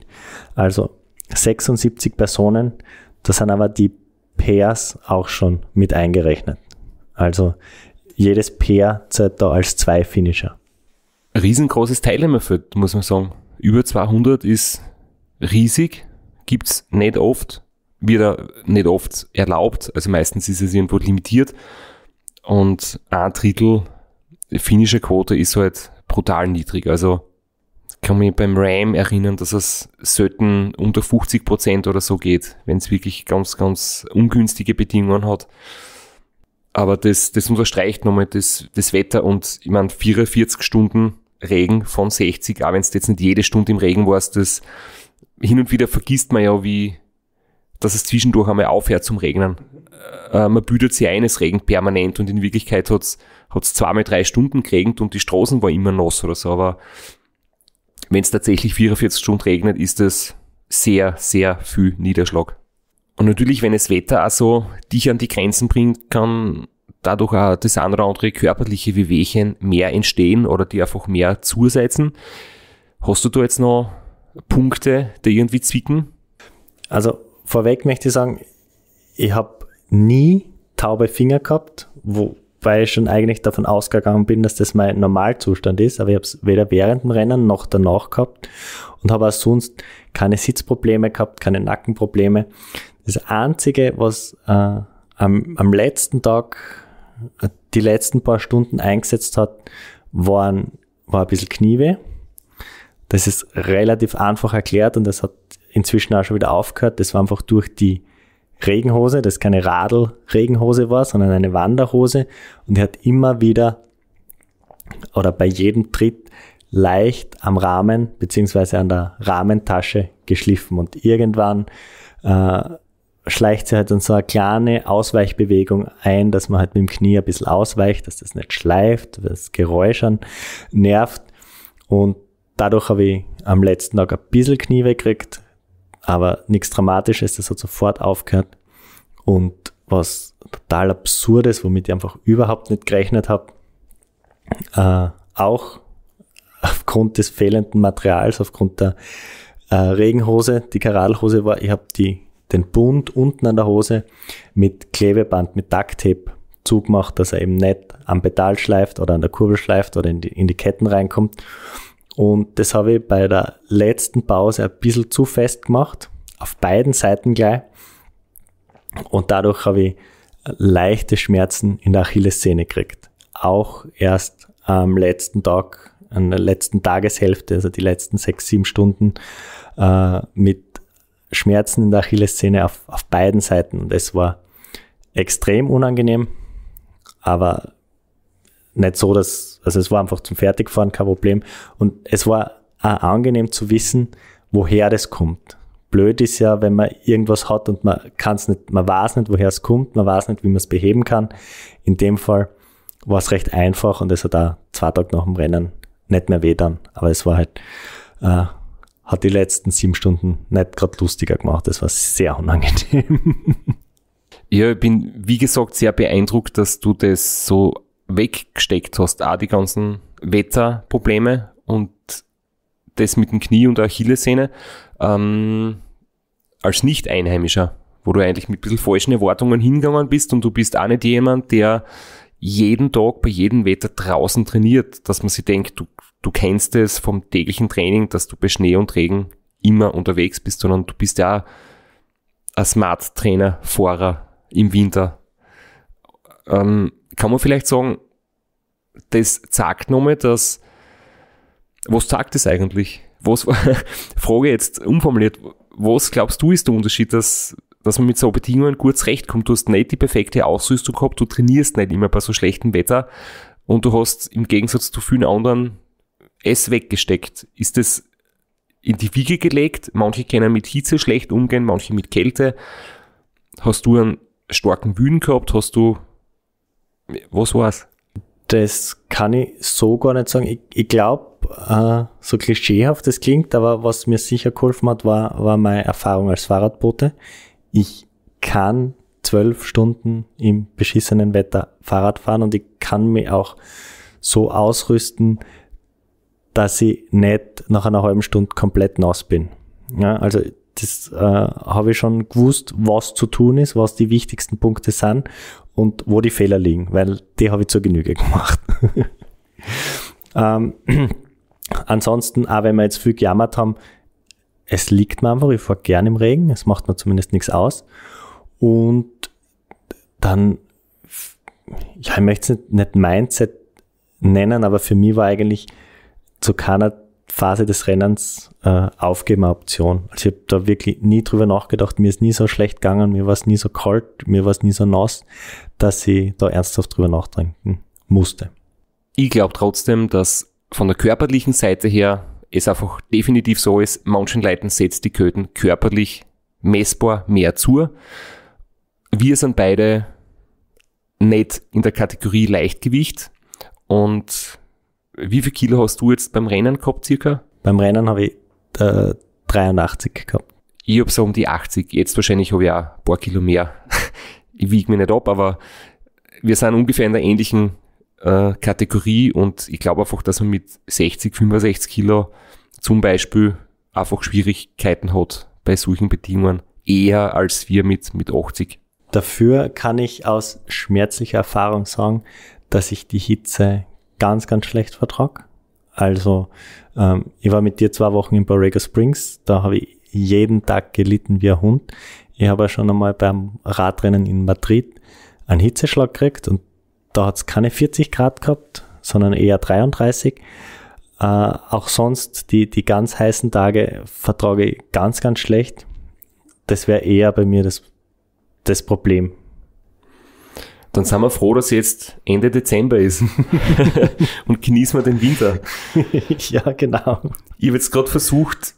Speaker 2: also 76 Personen. Da sind aber die Pairs auch schon mit eingerechnet. Also jedes Pair zählt da als zwei Finisher.
Speaker 1: Riesengroßes Teilnehmerfeld, muss man sagen. Über 200 ist riesig, gibt's nicht oft, wird er nicht oft erlaubt, also meistens ist es irgendwo limitiert und ein Drittel finnische Quote ist halt brutal niedrig, also kann mich beim RAM erinnern, dass es selten unter 50 Prozent oder so geht, wenn es wirklich ganz, ganz ungünstige Bedingungen hat. Aber das, das unterstreicht nochmal das, das Wetter und ich meine, 44 Stunden Regen von 60, auch wenn es jetzt nicht jede Stunde im Regen warst, das hin und wieder vergisst man ja, wie, dass es zwischendurch einmal aufhört zum Regnen. Äh, man bütet sich ein, es regnet permanent und in Wirklichkeit hat es zweimal drei Stunden geregnet und die Straßen waren immer nass oder so, aber wenn es tatsächlich 44 Stunden regnet, ist es sehr, sehr viel Niederschlag. Und natürlich, wenn es Wetter auch so dich an die Grenzen bringt, kann dadurch auch das eine oder andere körperliche Wehwehchen mehr entstehen oder die einfach mehr zusetzen. Hast du da jetzt noch Punkte, die irgendwie zwicken? Also vorweg
Speaker 2: möchte ich sagen, ich habe nie taube Finger gehabt, wobei ich schon eigentlich davon ausgegangen bin, dass das mein Normalzustand ist, aber ich habe es weder während dem Rennen noch danach gehabt und habe auch sonst keine Sitzprobleme gehabt, keine Nackenprobleme. Das Einzige, was äh, am, am letzten Tag äh, die letzten paar Stunden eingesetzt hat, waren, war ein bisschen Knieweh. Das ist relativ einfach erklärt und das hat inzwischen auch schon wieder aufgehört. Das war einfach durch die Regenhose, das keine Radl-Regenhose war, sondern eine Wanderhose und die hat immer wieder oder bei jedem Tritt leicht am Rahmen beziehungsweise an der Rahmentasche geschliffen und irgendwann äh, schleicht sie halt dann so eine kleine Ausweichbewegung ein, dass man halt mit dem Knie ein bisschen ausweicht, dass das nicht schleift, das Geräuschern nervt und Dadurch habe ich am letzten Tag ein bisschen Knie weggekriegt, aber nichts Dramatisches, das hat sofort aufgehört. Und was total Absurdes, womit ich einfach überhaupt nicht gerechnet habe, äh, auch aufgrund des fehlenden Materials, aufgrund der äh, Regenhose, die Karalhose war, ich habe die den Bund unten an der Hose mit Klebeband, mit Ducktape zugemacht, dass er eben nicht am Pedal schleift oder an der Kurbel schleift oder in die, in die Ketten reinkommt. Und das habe ich bei der letzten Pause ein bisschen zu fest gemacht, auf beiden Seiten gleich. Und dadurch habe ich leichte Schmerzen in der Achillessehne gekriegt. Auch erst am letzten Tag, an der letzten Tageshälfte, also die letzten sechs, sieben Stunden, äh, mit Schmerzen in der Achillessehne auf, auf beiden Seiten. Und es war extrem unangenehm, aber nicht so, dass, also es war einfach zum Fertigfahren kein Problem. Und es war auch angenehm zu wissen, woher das kommt. Blöd ist ja, wenn man irgendwas hat und man kann es nicht, man weiß nicht, woher es kommt, man weiß nicht, wie man es beheben kann. In dem Fall war es recht einfach und es hat auch zwei Tage nach dem Rennen nicht mehr weh dann. Aber es war halt,
Speaker 1: äh, hat die letzten sieben Stunden nicht gerade lustiger gemacht. Es war sehr unangenehm. Ja, ich bin, wie gesagt, sehr beeindruckt, dass du das so weggesteckt hast, auch die ganzen Wetterprobleme und das mit dem Knie und der Achillessehne ähm, als Nicht-Einheimischer, wo du eigentlich mit ein bisschen falschen Erwartungen hingegangen bist und du bist auch nicht jemand, der jeden Tag bei jedem Wetter draußen trainiert, dass man sich denkt, du, du kennst es vom täglichen Training, dass du bei Schnee und Regen immer unterwegs bist, sondern du bist ja ein Smart-Trainer, Fahrer im Winter. Ähm, kann man vielleicht sagen, das zeigt nochmal, dass, was sagt es eigentlich? Was, Frage jetzt umformuliert, was glaubst du ist der Unterschied, dass, dass man mit so Bedingungen gut zurechtkommt? Du hast nicht die perfekte Ausrüstung gehabt, du trainierst nicht immer bei so schlechtem Wetter und du hast im Gegensatz zu vielen anderen es weggesteckt. Ist das in die Wiege gelegt? Manche können mit Hitze schlecht umgehen, manche mit Kälte. Hast du einen starken Wühlen gehabt? Hast du was war's?
Speaker 2: Das kann ich so gar nicht sagen. Ich, ich glaube, äh, so klischeehaft das klingt, aber was mir sicher geholfen hat, war, war meine Erfahrung als Fahrradbote. Ich kann zwölf Stunden im beschissenen Wetter Fahrrad fahren und ich kann mich auch so ausrüsten, dass ich nicht nach einer halben Stunde komplett nass bin. Ja, also das äh, habe ich schon gewusst, was zu tun ist, was die wichtigsten Punkte sind und wo die Fehler liegen, weil die habe ich zur Genüge gemacht. ähm, ansonsten, auch wenn wir jetzt viel gejammert haben, es liegt mir einfach, ich fahre gern im Regen, es macht mir zumindest nichts aus. Und dann, ja, ich möchte es nicht, nicht Mindset nennen, aber für mich war eigentlich zu keiner Phase des Rennens äh, aufgeben eine Option. Also ich habe da wirklich nie drüber nachgedacht, mir ist nie so schlecht gegangen, mir war es nie so kalt, mir war es nie so nass, dass ich da ernsthaft drüber nachdenken musste.
Speaker 1: Ich glaube trotzdem, dass von der körperlichen Seite her es einfach definitiv so ist, manchen Leuten setzt die Köten körperlich messbar mehr zu. Wir sind beide nicht in der Kategorie Leichtgewicht und wie viel Kilo hast du jetzt beim Rennen gehabt, circa? Beim Rennen habe ich äh, 83 gehabt. Ich habe so um die 80. Jetzt wahrscheinlich habe ich auch ein paar Kilo mehr. ich wiege mich nicht ab, aber wir sind ungefähr in der ähnlichen äh, Kategorie und ich glaube einfach, dass man mit 60, 65 Kilo zum Beispiel einfach Schwierigkeiten hat bei solchen Bedingungen, eher als wir mit, mit 80. Dafür kann ich aus schmerzlicher Erfahrung sagen, dass
Speaker 2: ich die Hitze ganz, ganz schlecht Vertrag. Also ähm, ich war mit dir zwei Wochen in Borrego Springs, da habe ich jeden Tag gelitten wie ein Hund. Ich habe ja schon einmal beim Radrennen in Madrid einen Hitzeschlag gekriegt und da hat es keine 40 Grad gehabt, sondern eher 33. Äh, auch sonst die, die ganz heißen Tage vertrage ich ganz, ganz schlecht. Das wäre eher bei mir das,
Speaker 1: das Problem dann sind wir froh, dass jetzt Ende Dezember ist und genießen wir den Winter. ja, genau. Ich habe jetzt gerade versucht,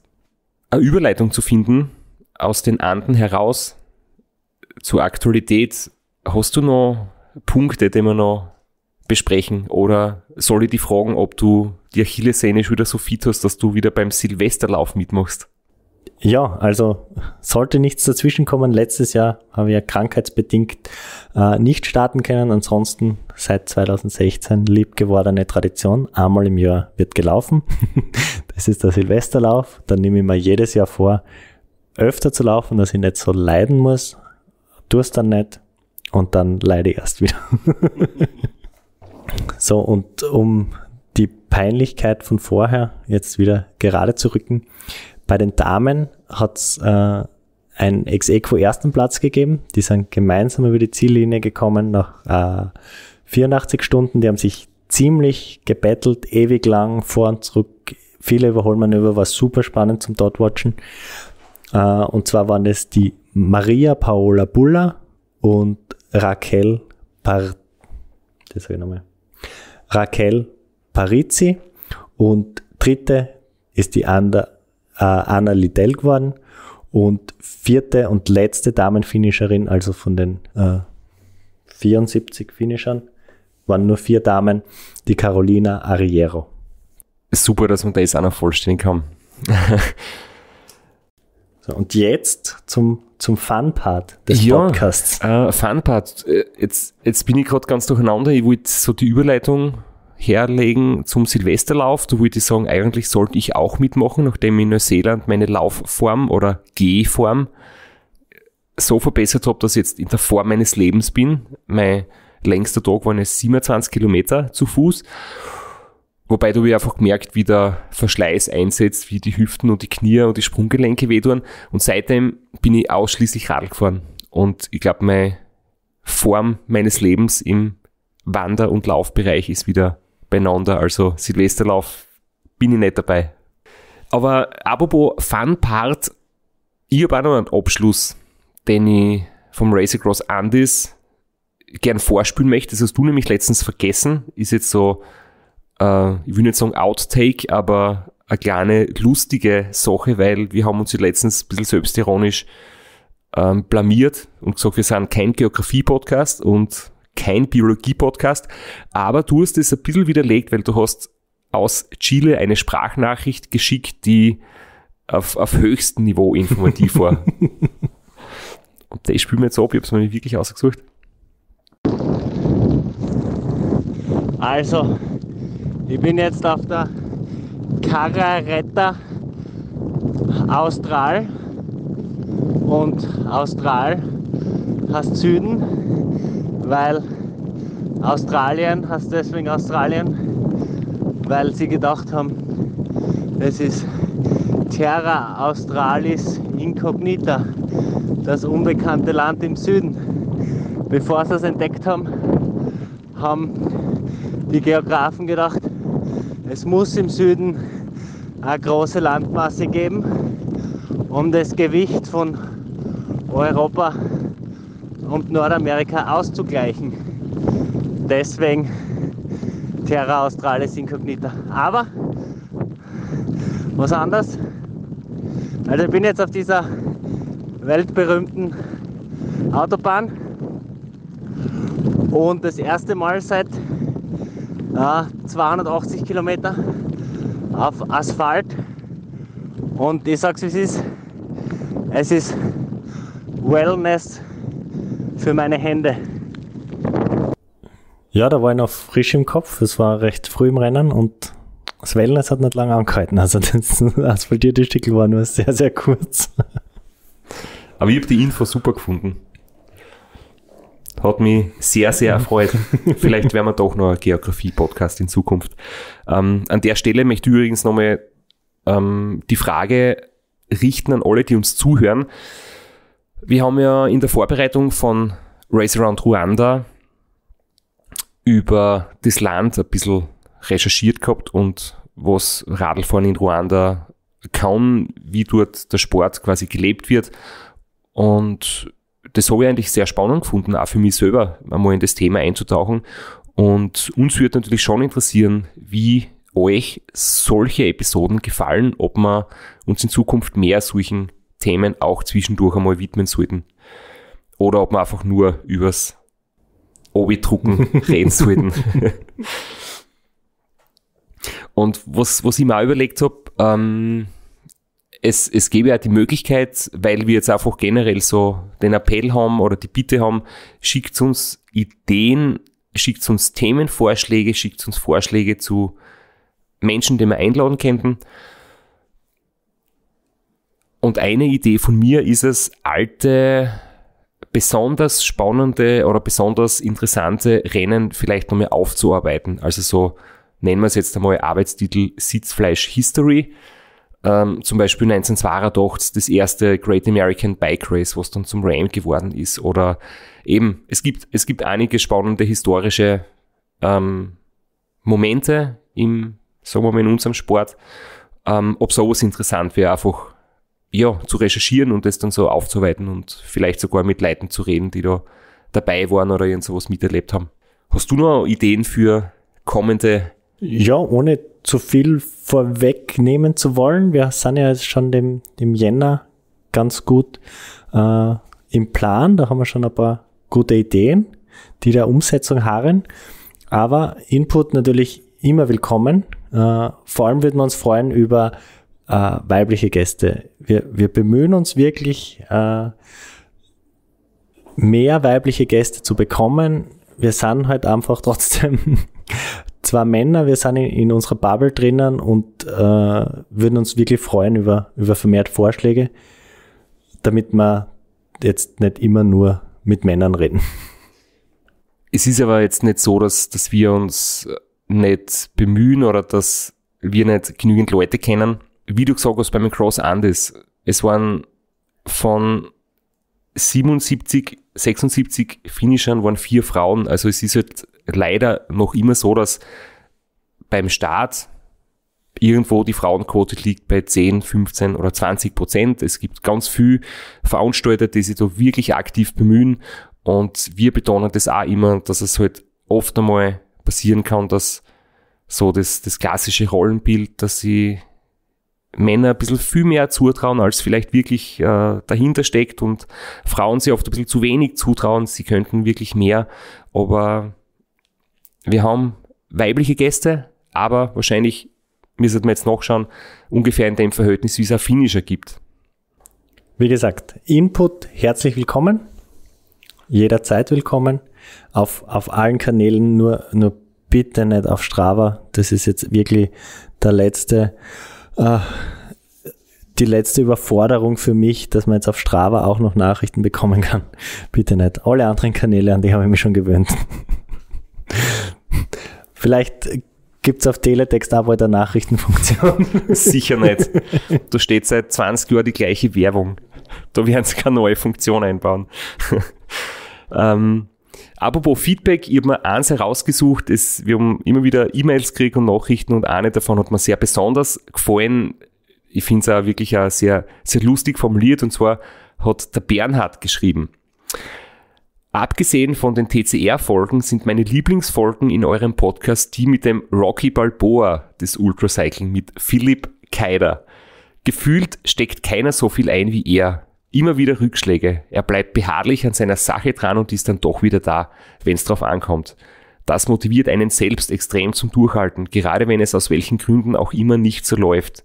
Speaker 1: eine Überleitung zu finden aus den Anden heraus zur Aktualität. Hast du noch Punkte, die wir noch besprechen? Oder soll ich dich fragen, ob du die Achillessehne schon wieder so fit hast, dass du wieder beim Silvesterlauf mitmachst? Ja, also sollte nichts dazwischenkommen. Letztes
Speaker 2: Jahr habe ich ja krankheitsbedingt äh, nicht starten können. Ansonsten seit 2016 liebgewordene Tradition. Einmal im Jahr wird gelaufen. das ist der Silvesterlauf. Dann nehme ich mir jedes Jahr vor, öfter zu laufen, dass ich nicht so leiden muss. Tue es dann nicht und dann leide ich erst wieder. so, und um die Peinlichkeit von vorher jetzt wieder gerade zu rücken. Bei den Damen hat es äh, ein Ex-Equo ersten Platz gegeben. Die sind gemeinsam über die Ziellinie gekommen nach äh, 84 Stunden. Die haben sich ziemlich gebettelt, ewig lang, vor und zurück. Viele Überholmanöver war super spannend zum Dotwatchen. Äh, und zwar waren es die Maria Paola Bulla und Raquel Par das ich nochmal. Raquel Parizzi und dritte ist die Ander äh, Anna Liddell geworden und vierte und letzte Damenfinisherin, also von den äh, 74 Finishern, waren nur vier Damen, die Carolina Arriero. Super, dass man da jetzt auch noch vollständig kam.
Speaker 1: so, und jetzt zum, zum Fun-Part des ja, Podcasts. Äh, Fun-Part. Äh, jetzt, jetzt bin ich gerade ganz durcheinander. Ich wollte so die Überleitung herlegen zum Silvesterlauf. Da würde ich sagen, eigentlich sollte ich auch mitmachen, nachdem ich in Neuseeland meine Laufform oder Gehform so verbessert habe, dass ich jetzt in der Form meines Lebens bin. Mein längster Tag waren es 27 Kilometer zu Fuß. Wobei du wie einfach gemerkt, wie der Verschleiß einsetzt, wie die Hüften und die Knie und die Sprunggelenke wehtun. Und seitdem bin ich ausschließlich Radl gefahren. Und ich glaube, meine Form meines Lebens im Wander- und Laufbereich ist wieder beieinander. Also Silvesterlauf bin ich nicht dabei. Aber apropos Fun Part, ich habe auch noch einen Abschluss, den ich vom Race Across Andes gern vorspielen möchte. Das hast du nämlich letztens vergessen. Ist jetzt so, äh, ich will nicht sagen Outtake, aber eine kleine lustige Sache, weil wir haben uns ja letztens ein bisschen selbstironisch ähm, blamiert und gesagt, wir sind kein Geografie-Podcast und kein Biologie-Podcast, aber du hast es ein bisschen widerlegt, weil du hast aus Chile eine Sprachnachricht geschickt, die auf, auf höchstem Niveau informativ war. Und das spielen wir jetzt ab, ich habe es mir wirklich ausgesucht.
Speaker 3: Also, ich bin jetzt auf der Carraretta Austral und Austral heißt Süden weil Australien heißt deswegen Australien, weil sie gedacht haben, es ist Terra Australis Incognita, das unbekannte Land im Süden. Bevor sie es entdeckt haben, haben die Geografen gedacht, es muss im Süden eine große Landmasse geben, um das Gewicht von Europa zu und Nordamerika auszugleichen. Deswegen Terra Australis Incognita. Aber was anderes. Also ich bin jetzt auf dieser weltberühmten Autobahn und das erste Mal seit äh, 280 Kilometer auf Asphalt und ich sag's wie es ist, es ist Wellness für meine Hände.
Speaker 2: Ja, da war ich noch frisch im Kopf. Es war recht früh im Rennen und das Wellness hat nicht lange angehalten. Also das asphaltierte Stück war nur sehr, sehr kurz.
Speaker 1: Aber ich habe die Info super gefunden. Hat mich sehr, sehr erfreut. Vielleicht werden wir doch noch ein Geografie-Podcast in Zukunft. Ähm, an der Stelle möchte ich übrigens nochmal ähm, die Frage richten an alle, die uns zuhören. Wir haben ja in der Vorbereitung von Race Around Rwanda über das Land ein bisschen recherchiert gehabt und was Radlfahren in Ruanda kann, wie dort der Sport quasi gelebt wird. Und das habe ich eigentlich sehr spannend gefunden, auch für mich selber, einmal in das Thema einzutauchen. Und uns würde natürlich schon interessieren, wie euch solche Episoden gefallen, ob wir uns in Zukunft mehr solchen Themen auch zwischendurch einmal widmen sollten. Oder ob man einfach nur übers Obi-Drucken reden sollten. Und was, was ich mir auch überlegt habe, ähm, es, es gäbe ja die Möglichkeit, weil wir jetzt einfach generell so den Appell haben oder die Bitte haben, schickt uns Ideen, schickt uns Themenvorschläge, schickt uns Vorschläge zu Menschen, die wir einladen könnten. Und eine Idee von mir ist es, alte, besonders spannende oder besonders interessante Rennen vielleicht noch mehr aufzuarbeiten. Also so nennen wir es jetzt einmal Arbeitstitel Sitzfleisch History. Ähm, zum Beispiel 1982 das erste Great American Bike Race, was dann zum Ram geworden ist. Oder eben, es gibt, es gibt einige spannende historische ähm, Momente im, sagen wir mal, in unserem Sport. Ähm, ob sowas interessant wäre, einfach ja, zu recherchieren und das dann so aufzuarbeiten und vielleicht sogar mit Leuten zu reden, die da dabei waren oder irgend sowas miterlebt haben. Hast du noch Ideen für kommende?
Speaker 2: Ja, ohne zu viel vorwegnehmen zu wollen. Wir sind ja jetzt schon dem, dem Jänner ganz gut äh, im Plan. Da haben wir schon ein paar gute Ideen, die der Umsetzung harren. Aber Input natürlich immer willkommen. Äh, vor allem würden wir uns freuen über äh, weibliche Gäste. Wir, wir bemühen uns wirklich, äh, mehr weibliche Gäste zu bekommen. Wir sind halt einfach trotzdem zwar Männer, wir sind in, in unserer Bubble drinnen und äh, würden uns wirklich freuen über, über vermehrt Vorschläge, damit wir jetzt nicht immer nur mit Männern reden.
Speaker 1: Es ist aber jetzt nicht so, dass, dass wir uns äh, nicht bemühen oder dass wir nicht genügend Leute kennen, wie du gesagt hast, bei Cross anders. Es waren von 77, 76 Finishern waren vier Frauen. Also es ist halt leider noch immer so, dass beim Start irgendwo die Frauenquote liegt bei 10, 15 oder 20 Prozent. Es gibt ganz viel Veranstalter, die sich da wirklich aktiv bemühen. Und wir betonen das auch immer, dass es halt oft einmal passieren kann, dass so das, das klassische Rollenbild, dass sie Männer ein bisschen viel mehr zutrauen, als vielleicht wirklich äh, dahinter steckt und Frauen sie oft ein bisschen zu wenig zutrauen. Sie könnten wirklich mehr, aber wir haben weibliche Gäste, aber wahrscheinlich müssen wir jetzt nachschauen, ungefähr in dem Verhältnis, wie es ein Finisher gibt. Wie gesagt, Input herzlich willkommen,
Speaker 2: jederzeit willkommen, auf, auf allen Kanälen, nur, nur bitte nicht auf Strava, das ist jetzt wirklich der letzte äh, die letzte Überforderung für mich, dass man jetzt auf Strava auch noch Nachrichten bekommen kann. Bitte nicht. Alle anderen Kanäle, an die habe ich mich schon gewöhnt. Vielleicht gibt es auf Teletext auch bald eine Nachrichtenfunktion.
Speaker 1: Sicher nicht. Da steht seit 20 Jahren die gleiche Werbung. Da werden sie keine neue Funktion einbauen. ähm, Apropos Feedback, ich habe mir eins herausgesucht. Es, wir haben immer wieder E-Mails gekriegt und Nachrichten und eine davon hat mir sehr besonders gefallen. Ich finde es auch wirklich auch sehr, sehr lustig formuliert und zwar hat der Bernhard geschrieben. Abgesehen von den TCR-Folgen sind meine Lieblingsfolgen in eurem Podcast die mit dem Rocky Balboa des Ultracycling mit Philipp Keider. Gefühlt steckt keiner so viel ein wie er immer wieder Rückschläge. Er bleibt beharrlich an seiner Sache dran und ist dann doch wieder da, wenn es drauf ankommt. Das motiviert einen selbst extrem zum Durchhalten, gerade wenn es aus welchen Gründen auch immer nicht so läuft.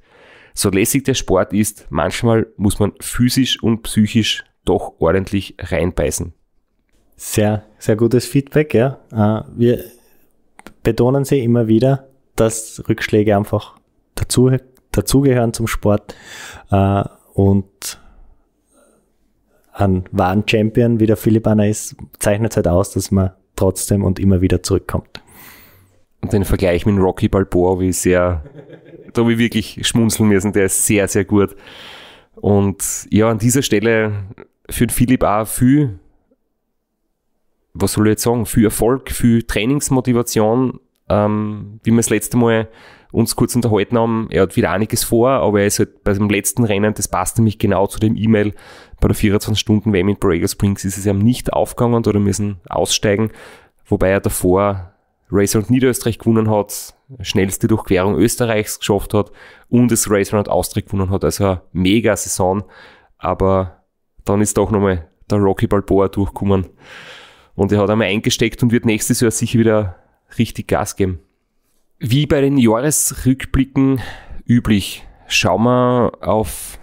Speaker 1: So lässig der Sport ist, manchmal muss man physisch und psychisch doch ordentlich reinbeißen. Sehr, sehr gutes Feedback, ja. Äh, wir betonen
Speaker 2: sie immer wieder, dass Rückschläge einfach dazu, dazugehören zum Sport äh, und ein wahren Champion wie der Philipp einer ist, zeichnet es halt aus, dass man trotzdem und immer wieder zurückkommt.
Speaker 1: Und den Vergleich mit Rocky Balboa, wie sehr, da habe ich wirklich schmunzeln müssen, der ist sehr, sehr gut. Und ja, an dieser Stelle für den Philipp auch viel, was soll ich jetzt sagen, viel Erfolg, viel Trainingsmotivation, ähm, wie wir das letzte Mal uns kurz unterhalten haben. Er hat wieder einiges vor, aber er ist halt bei dem letzten Rennen, das passt nämlich genau zu dem E-Mail, bei der 24-Stunden-WM in Borrego Springs ist es ihm nicht aufgegangen oder müssen aussteigen, wobei er davor Race Round Niederösterreich gewonnen hat, schnellste Durchquerung Österreichs geschafft hat und das Race Round Austria gewonnen hat, also eine mega Saison, aber dann ist doch nochmal der Rocky Balboa durchgekommen und er hat einmal eingesteckt und wird nächstes Jahr sicher wieder richtig Gas geben. Wie bei den Jahresrückblicken üblich, schauen wir auf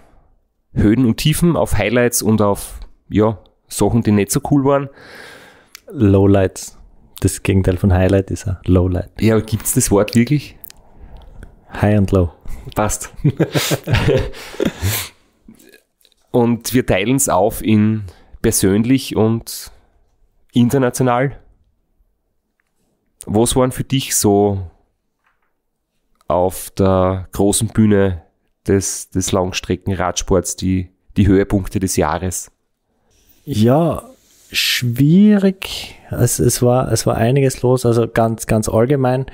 Speaker 1: Höhen und Tiefen, auf Highlights und auf ja, Sachen, die nicht so cool waren. Lowlights. Das Gegenteil von Highlight ist ein Lowlight. Ja, gibt es das Wort wirklich? High and Low. Passt. und wir teilen es auf in persönlich und international. Was waren für dich so auf der großen Bühne des, des Langstreckenradsports die, die Höhepunkte des Jahres?
Speaker 2: Ja, schwierig. Es, es, war, es war einiges los, also ganz, ganz allgemein.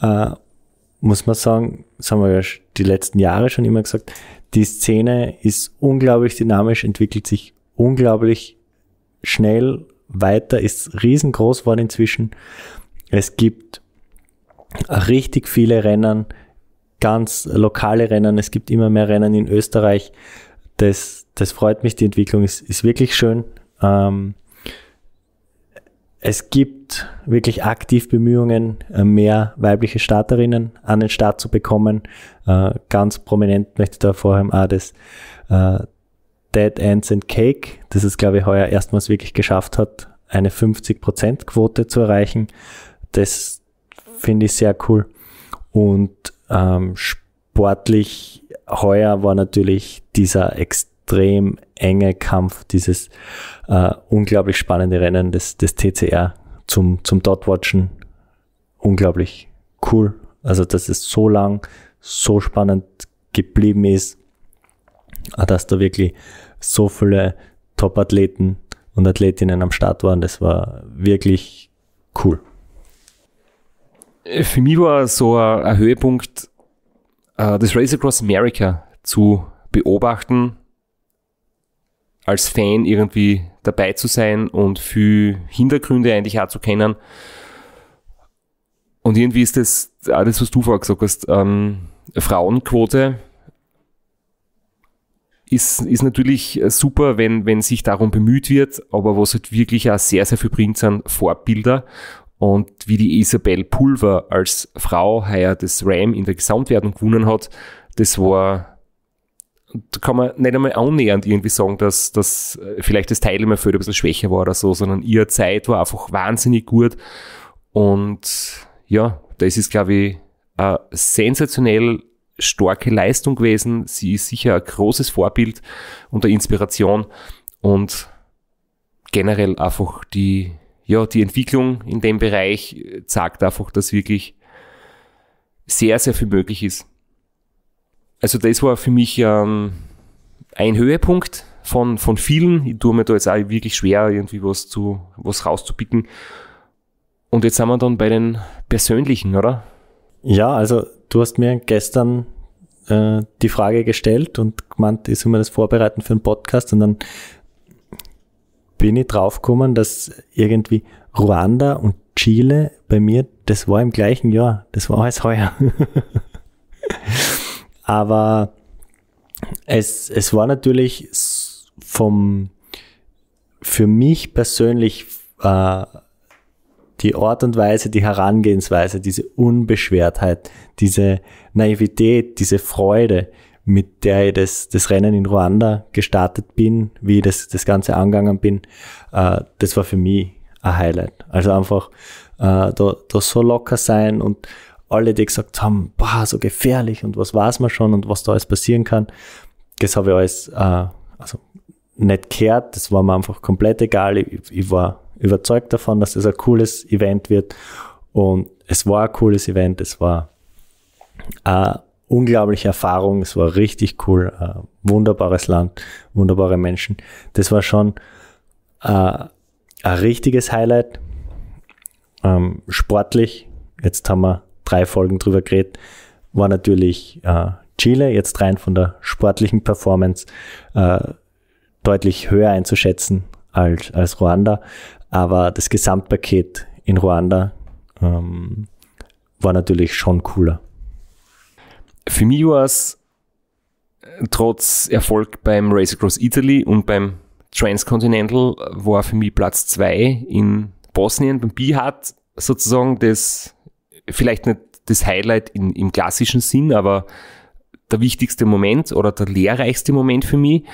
Speaker 2: Äh, muss man sagen, das haben wir ja die letzten Jahre schon immer gesagt, die Szene ist unglaublich dynamisch, entwickelt sich unglaublich schnell weiter, ist riesengroß geworden inzwischen. Es gibt richtig viele Rennen, ganz lokale Rennen. Es gibt immer mehr Rennen in Österreich. Das, das freut mich. Die Entwicklung ist, ist wirklich schön. Ähm, es gibt wirklich aktiv Bemühungen, äh, mehr weibliche Starterinnen an den Start zu bekommen. Äh, ganz prominent möchte ich da vorher auch das äh, Dead Ends and Cake, das es, glaube ich, heuer erstmals wirklich geschafft hat, eine 50%-Quote zu erreichen. Das finde ich sehr cool. Und ähm, sportlich heuer war natürlich dieser extrem enge Kampf, dieses äh, unglaublich spannende Rennen des, des TCR zum, zum Dotwatchen. Unglaublich cool. Also, dass es so lang, so spannend geblieben ist, äh, dass da wirklich so viele Top-Athleten und Athletinnen am Start waren. Das war wirklich cool.
Speaker 1: Äh, für mich war so ein, ein Höhepunkt, äh, das Race Across America zu beobachten, als Fan irgendwie dabei zu sein und für Hintergründe eigentlich auch zu kennen. Und irgendwie ist das alles, was du vorher gesagt hast, ähm, Frauenquote ist, ist natürlich super, wenn, wenn sich darum bemüht wird, aber was halt wirklich auch sehr, sehr viel bringt, sind Vorbilder und wie die Isabel Pulver als Frau heuer das Ram in der Gesamtwertung gewonnen hat, das war, da kann man nicht einmal annähernd irgendwie sagen, dass, dass äh, vielleicht das Teil immer für ein bisschen schwächer war oder so, sondern ihre Zeit war einfach wahnsinnig gut. Und ja, das ist, glaube ich, eine sensationell starke Leistung gewesen. Sie ist sicher ein großes Vorbild und eine Inspiration und generell einfach die ja, die Entwicklung in dem Bereich äh, zeigt einfach, dass wirklich sehr, sehr viel möglich ist. Also das war für mich ähm, ein Höhepunkt von, von vielen. Ich tue mir da jetzt auch wirklich schwer, irgendwie was, zu, was rauszupicken. Und jetzt sind wir dann bei den persönlichen,
Speaker 2: oder? Ja, also du hast mir gestern äh, die Frage gestellt und gemeint, ich soll mir das vorbereiten für einen Podcast und dann bin ich draufgekommen, dass irgendwie Ruanda und Chile bei mir, das war im gleichen Jahr, das war alles heuer. Aber es, es war natürlich vom, für mich persönlich äh, die Art und Weise, die Herangehensweise, diese Unbeschwertheit, diese Naivität, diese Freude, mit der ich das, das Rennen in Ruanda gestartet bin, wie ich das, das Ganze angegangen bin, äh, das war für mich ein Highlight. Also einfach äh, da, da so locker sein und alle, die gesagt haben, boah, so gefährlich und was weiß man schon und was da alles passieren kann, das habe ich alles äh, also nicht gehört, das war mir einfach komplett egal. Ich, ich war überzeugt davon, dass das ein cooles Event wird und es war ein cooles Event, es war ein äh, unglaubliche Erfahrung. Es war richtig cool. Äh, wunderbares Land, wunderbare Menschen. Das war schon äh, ein richtiges Highlight. Ähm, sportlich, jetzt haben wir drei Folgen drüber geredet, war natürlich äh, Chile jetzt rein von der sportlichen Performance äh, deutlich höher einzuschätzen als, als Ruanda. Aber das Gesamtpaket in Ruanda ähm, war natürlich schon cooler
Speaker 1: für mich war es äh, trotz Erfolg beim Race Across Italy und beim Transcontinental war für mich Platz 2 in Bosnien beim Bihat sozusagen das, vielleicht nicht das Highlight in, im klassischen Sinn, aber der wichtigste Moment oder der lehrreichste Moment für mich.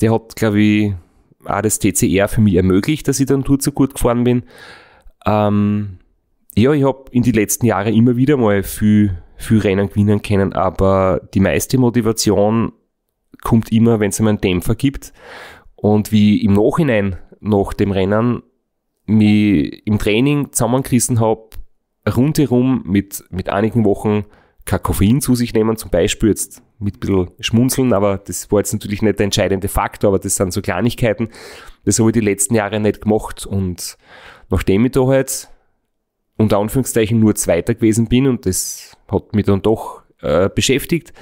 Speaker 1: Der hat, glaube ich, auch das TCR für mich ermöglicht, dass ich dann Tour so gut gefahren bin. Ähm, ja, ich habe in den letzten Jahren immer wieder mal viel viel Rennen gewinnen können, aber die meiste Motivation kommt immer, wenn es einem einen Dämpfer gibt. Und wie im Nachhinein nach dem Rennen mich im Training zusammengerissen habe, rundherum mit, mit einigen Wochen kein Koffein zu sich nehmen, zum Beispiel jetzt mit ein bisschen Schmunzeln, aber das war jetzt natürlich nicht der entscheidende Faktor, aber das sind so Kleinigkeiten. Das habe ich die letzten Jahre nicht gemacht und nachdem ich da halt unter Anführungszeichen nur Zweiter gewesen bin und das hat mich dann doch äh, beschäftigt,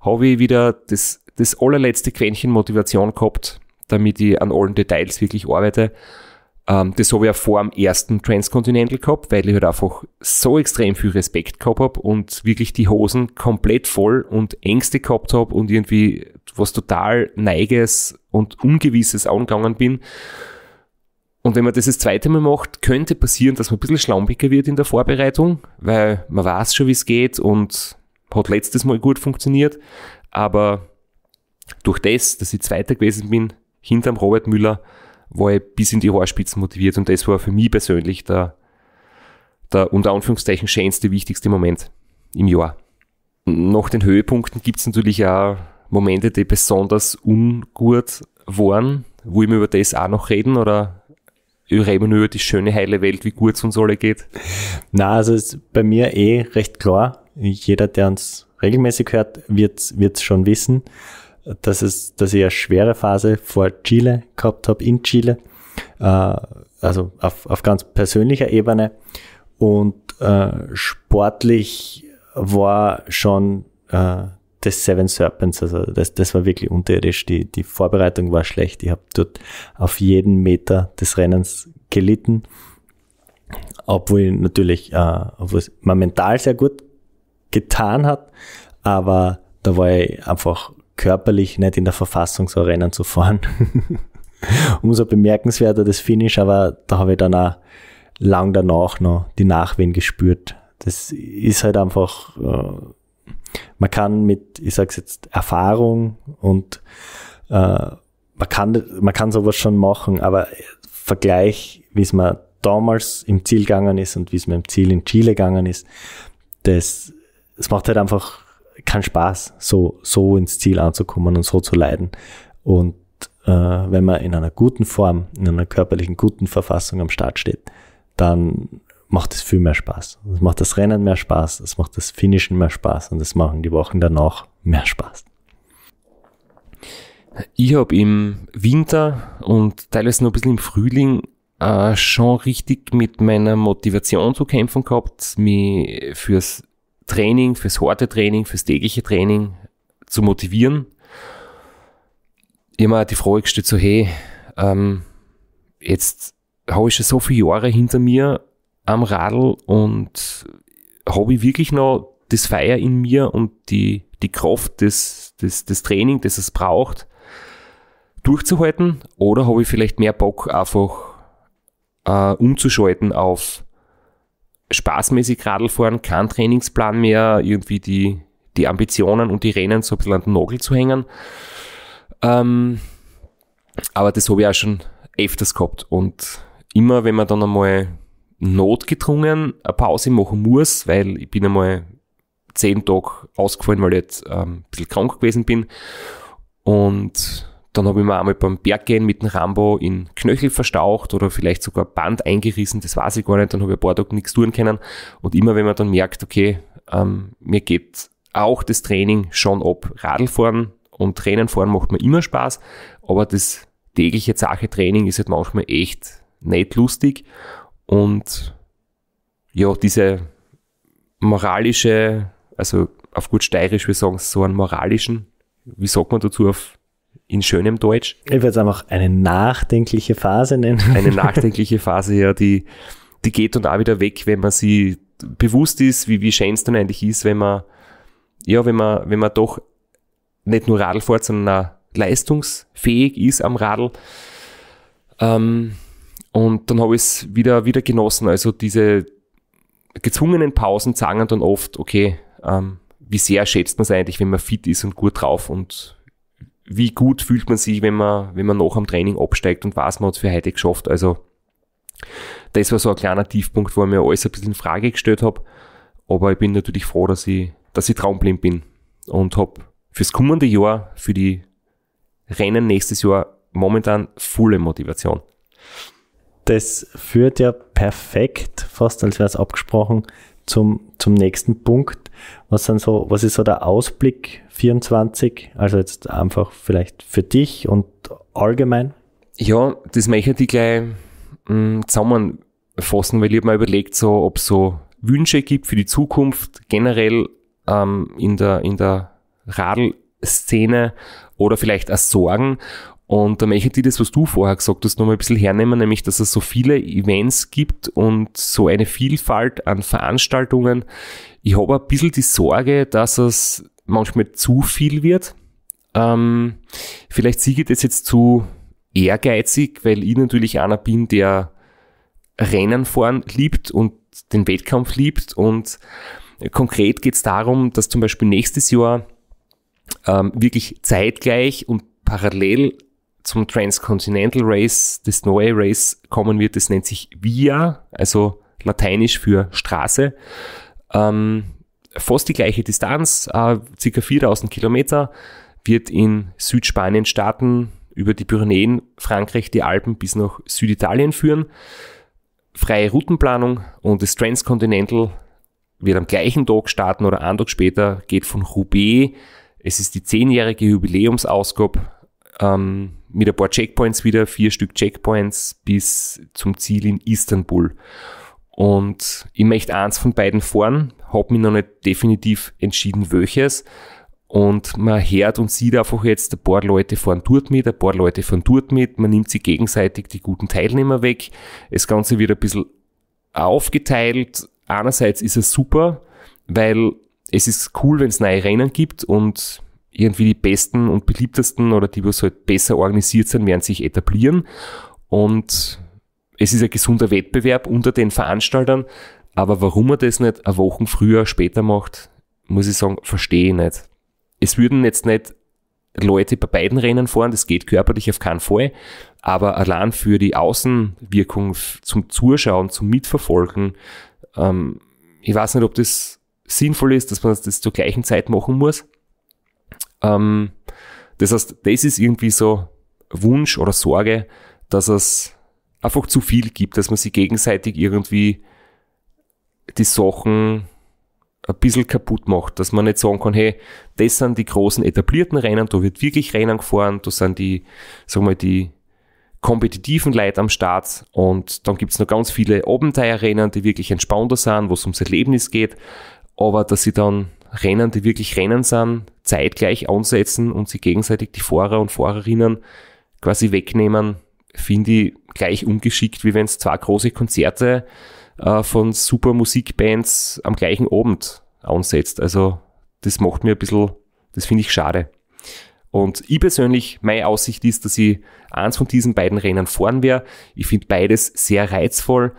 Speaker 1: habe ich wieder das, das allerletzte Quäntchen Motivation gehabt, damit ich an allen Details wirklich arbeite. Ähm, das habe ich auch vor dem ersten Transcontinental gehabt, weil ich halt einfach so extrem viel Respekt gehabt habe und wirklich die Hosen komplett voll und Ängste gehabt habe und irgendwie was total Neiges und Ungewisses angegangen bin. Und wenn man das das zweite Mal macht, könnte passieren, dass man ein bisschen schlampiger wird in der Vorbereitung, weil man weiß schon, wie es geht und hat letztes Mal gut funktioniert. Aber durch das, dass ich Zweiter gewesen bin, hinterm Robert Müller, war ich bis in die Haarspitzen motiviert und das war für mich persönlich der, der unter Anführungszeichen schönste, wichtigste Moment im Jahr. Nach den Höhepunkten gibt es natürlich auch Momente, die besonders ungut waren. Wo ich mir über das auch noch reden oder reden nur über die schöne, heile Welt, wie gut es uns alle geht. Na, also ist bei mir eh
Speaker 2: recht klar. Jeder, der uns regelmäßig hört, wird es schon wissen, dass, es, dass ich eine schwere Phase vor Chile gehabt habe, in Chile, äh, also auf, auf ganz persönlicher Ebene. Und äh, sportlich war schon äh, des Seven Serpents. Also das, das war wirklich unterirdisch. Die, die Vorbereitung war schlecht. Ich habe dort auf jeden Meter des Rennens gelitten. Obwohl natürlich, äh, obwohl es mir mental sehr gut getan hat, aber da war ich einfach körperlich nicht in der Verfassung, so Rennen zu fahren. Umso bemerkenswerter das Finish, aber da habe ich dann auch lang danach noch die Nachwehen gespürt. Das ist halt einfach äh, man kann mit, ich sag's jetzt, Erfahrung und äh, man, kann, man kann sowas schon machen, aber Vergleich, wie es man damals im Ziel gegangen ist und wie es mir im Ziel in Chile gegangen ist, das, es macht halt einfach keinen Spaß, so, so ins Ziel anzukommen und so zu leiden. Und äh, wenn man in einer guten Form, in einer körperlichen guten Verfassung am Start steht, dann macht es viel mehr Spaß. Es macht das Rennen mehr Spaß, es macht das Finishen mehr Spaß und es machen die Wochen danach mehr Spaß.
Speaker 1: Ich habe im Winter und teilweise noch ein bisschen im Frühling äh, schon richtig mit meiner Motivation zu kämpfen gehabt, mich fürs Training, fürs harte Training, fürs tägliche Training zu motivieren. Immer die Frage gestellt so, hey, ähm, jetzt habe ich schon so viele Jahre hinter mir am Radl und habe ich wirklich noch das Feuer in mir und die, die Kraft, das, das, das Training, das es braucht, durchzuhalten? Oder habe ich vielleicht mehr Bock, einfach äh, umzuschalten auf spaßmäßig Radlfahren, kein Trainingsplan mehr, irgendwie die, die Ambitionen und die Rennen so ein bisschen an den Nagel zu hängen? Ähm, aber das habe ich auch schon öfters gehabt. Und immer, wenn man dann einmal notgedrungen eine Pause machen muss, weil ich bin einmal zehn Tage ausgefallen, weil ich jetzt ähm, ein bisschen krank gewesen bin. Und dann habe ich mir einmal beim Berggehen mit dem Rambo in Knöchel verstaucht oder vielleicht sogar Band eingerissen, das weiß ich gar nicht. Dann habe ich ein paar Tage nichts tun können. Und immer wenn man dann merkt, okay, ähm, mir geht auch das Training schon ab. Radlfahren und fahren macht mir immer Spaß, aber das tägliche Sache Training ist halt manchmal echt nicht lustig. Und ja, diese moralische, also auf gut steirisch, wir sagen so einen moralischen, wie sagt man dazu auf in schönem Deutsch? Ich würde es einfach eine nachdenkliche Phase nennen. Eine nachdenkliche Phase, ja, die, die geht und auch wieder weg, wenn man sie bewusst ist, wie, wie schön es dann eigentlich ist, wenn man, ja, wenn man, wenn man doch nicht nur Radl fährt, sondern auch leistungsfähig ist am Radl. Ähm, und dann habe ich es wieder, wieder genossen. Also diese gezwungenen Pausen sagen dann oft, okay, ähm, wie sehr schätzt man es eigentlich, wenn man fit ist und gut drauf und wie gut fühlt man sich, wenn man, wenn man noch am Training absteigt und was man hat für heute geschafft. Also das war so ein kleiner Tiefpunkt, wo ich mir alles ein bisschen in Frage gestellt habe. Aber ich bin natürlich froh, dass ich, dass ich traumblind bin und habe fürs kommende Jahr, für die Rennen nächstes Jahr momentan volle Motivation das führt ja perfekt,
Speaker 2: fast als wäre es abgesprochen, zum, zum nächsten Punkt. Was, sind so, was ist so der Ausblick 24? Also jetzt einfach vielleicht für dich und
Speaker 1: allgemein? Ja, das möchte ich gleich mh, mm, zusammenfassen, weil ich habe mir überlegt, so, ob es so Wünsche gibt für die Zukunft, generell ähm, in der, in der Radl-Szene oder vielleicht auch Sorgen. Und da möchte ich das, was du vorher gesagt hast, nochmal ein bisschen hernehmen, nämlich, dass es so viele Events gibt und so eine Vielfalt an Veranstaltungen. Ich habe ein bisschen die Sorge, dass es manchmal zu viel wird. Ähm, vielleicht siege ich das jetzt zu ehrgeizig, weil ich natürlich einer bin, der Rennen fahren liebt und den Wettkampf liebt. Und konkret geht es darum, dass zum Beispiel nächstes Jahr ähm, wirklich zeitgleich und parallel zum Transcontinental Race, das neue Race kommen wird, das nennt sich Via, also lateinisch für Straße. Ähm, fast die gleiche Distanz, äh, ca. 4000 Kilometer, wird in Südspanien starten, über die Pyrenäen, Frankreich, die Alpen bis nach Süditalien führen. Freie Routenplanung und das Transcontinental wird am gleichen Tag starten oder einen Tag später, geht von Roubaix. Es ist die zehnjährige Jubiläumsausgabe ähm, mit ein paar Checkpoints wieder, vier Stück Checkpoints bis zum Ziel in Istanbul. Und ich möchte eins von beiden fahren, habe mich noch nicht definitiv entschieden, welches. Und man hört und sieht einfach jetzt, ein paar Leute fahren dort mit, ein paar Leute fahren dort mit. Man nimmt sich gegenseitig die guten Teilnehmer weg. Das Ganze wird ein bisschen aufgeteilt. Einerseits ist es super, weil es ist cool, wenn es neue Rennen gibt und irgendwie die besten und beliebtesten oder die, was halt besser organisiert sind, werden sich etablieren. Und es ist ein gesunder Wettbewerb unter den Veranstaltern. Aber warum man das nicht eine Woche früher, später macht, muss ich sagen, verstehe ich nicht. Es würden jetzt nicht Leute bei beiden Rennen fahren, das geht körperlich auf keinen Fall. Aber allein für die Außenwirkung zum Zuschauen, zum Mitverfolgen, ähm, ich weiß nicht, ob das sinnvoll ist, dass man das zur gleichen Zeit machen muss. Ähm, das heißt, das ist irgendwie so Wunsch oder Sorge, dass es einfach zu viel gibt, dass man sich gegenseitig irgendwie die Sachen ein bisschen kaputt macht, dass man nicht sagen kann, hey, das sind die großen etablierten Rennen, da wird wirklich Rennen gefahren, da sind die, sagen wir, die kompetitiven Leute am Start und dann gibt es noch ganz viele Abenteuerrennen, die wirklich entspannter sind, wo es ums Erlebnis geht, aber dass sie dann Rennen, die wirklich Rennen sind, zeitgleich ansetzen und sie gegenseitig die Fahrer und Fahrerinnen quasi wegnehmen, finde ich gleich ungeschickt, wie wenn es zwei große Konzerte äh, von super Musikbands am gleichen Abend ansetzt. Also das macht mir ein bisschen, das finde ich schade. Und ich persönlich, meine Aussicht ist, dass ich eins von diesen beiden Rennen fahren werde. Ich finde beides sehr reizvoll.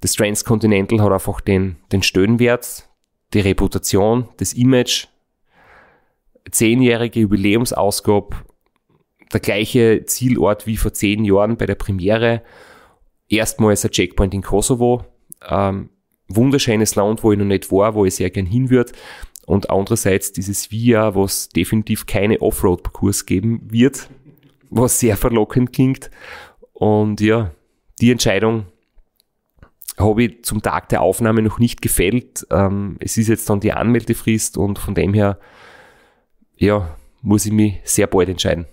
Speaker 1: Das Transcontinental hat einfach den, den Stöhnwert, die Reputation, das Image, zehnjährige Jubiläumsausgabe, der gleiche Zielort wie vor zehn Jahren bei der Premiere, erstmals ein Checkpoint in Kosovo, ähm, wunderschönes Land, wo ich noch nicht war, wo ich sehr gern hin würde. Und andererseits dieses Via, was definitiv keine Offroad-Kurs geben wird, was sehr verlockend klingt. Und ja, die Entscheidung habe ich zum Tag der Aufnahme noch nicht gefällt. Ähm, es ist jetzt dann die Anmeldefrist und von dem her, ja, muss ich mich sehr bald entscheiden.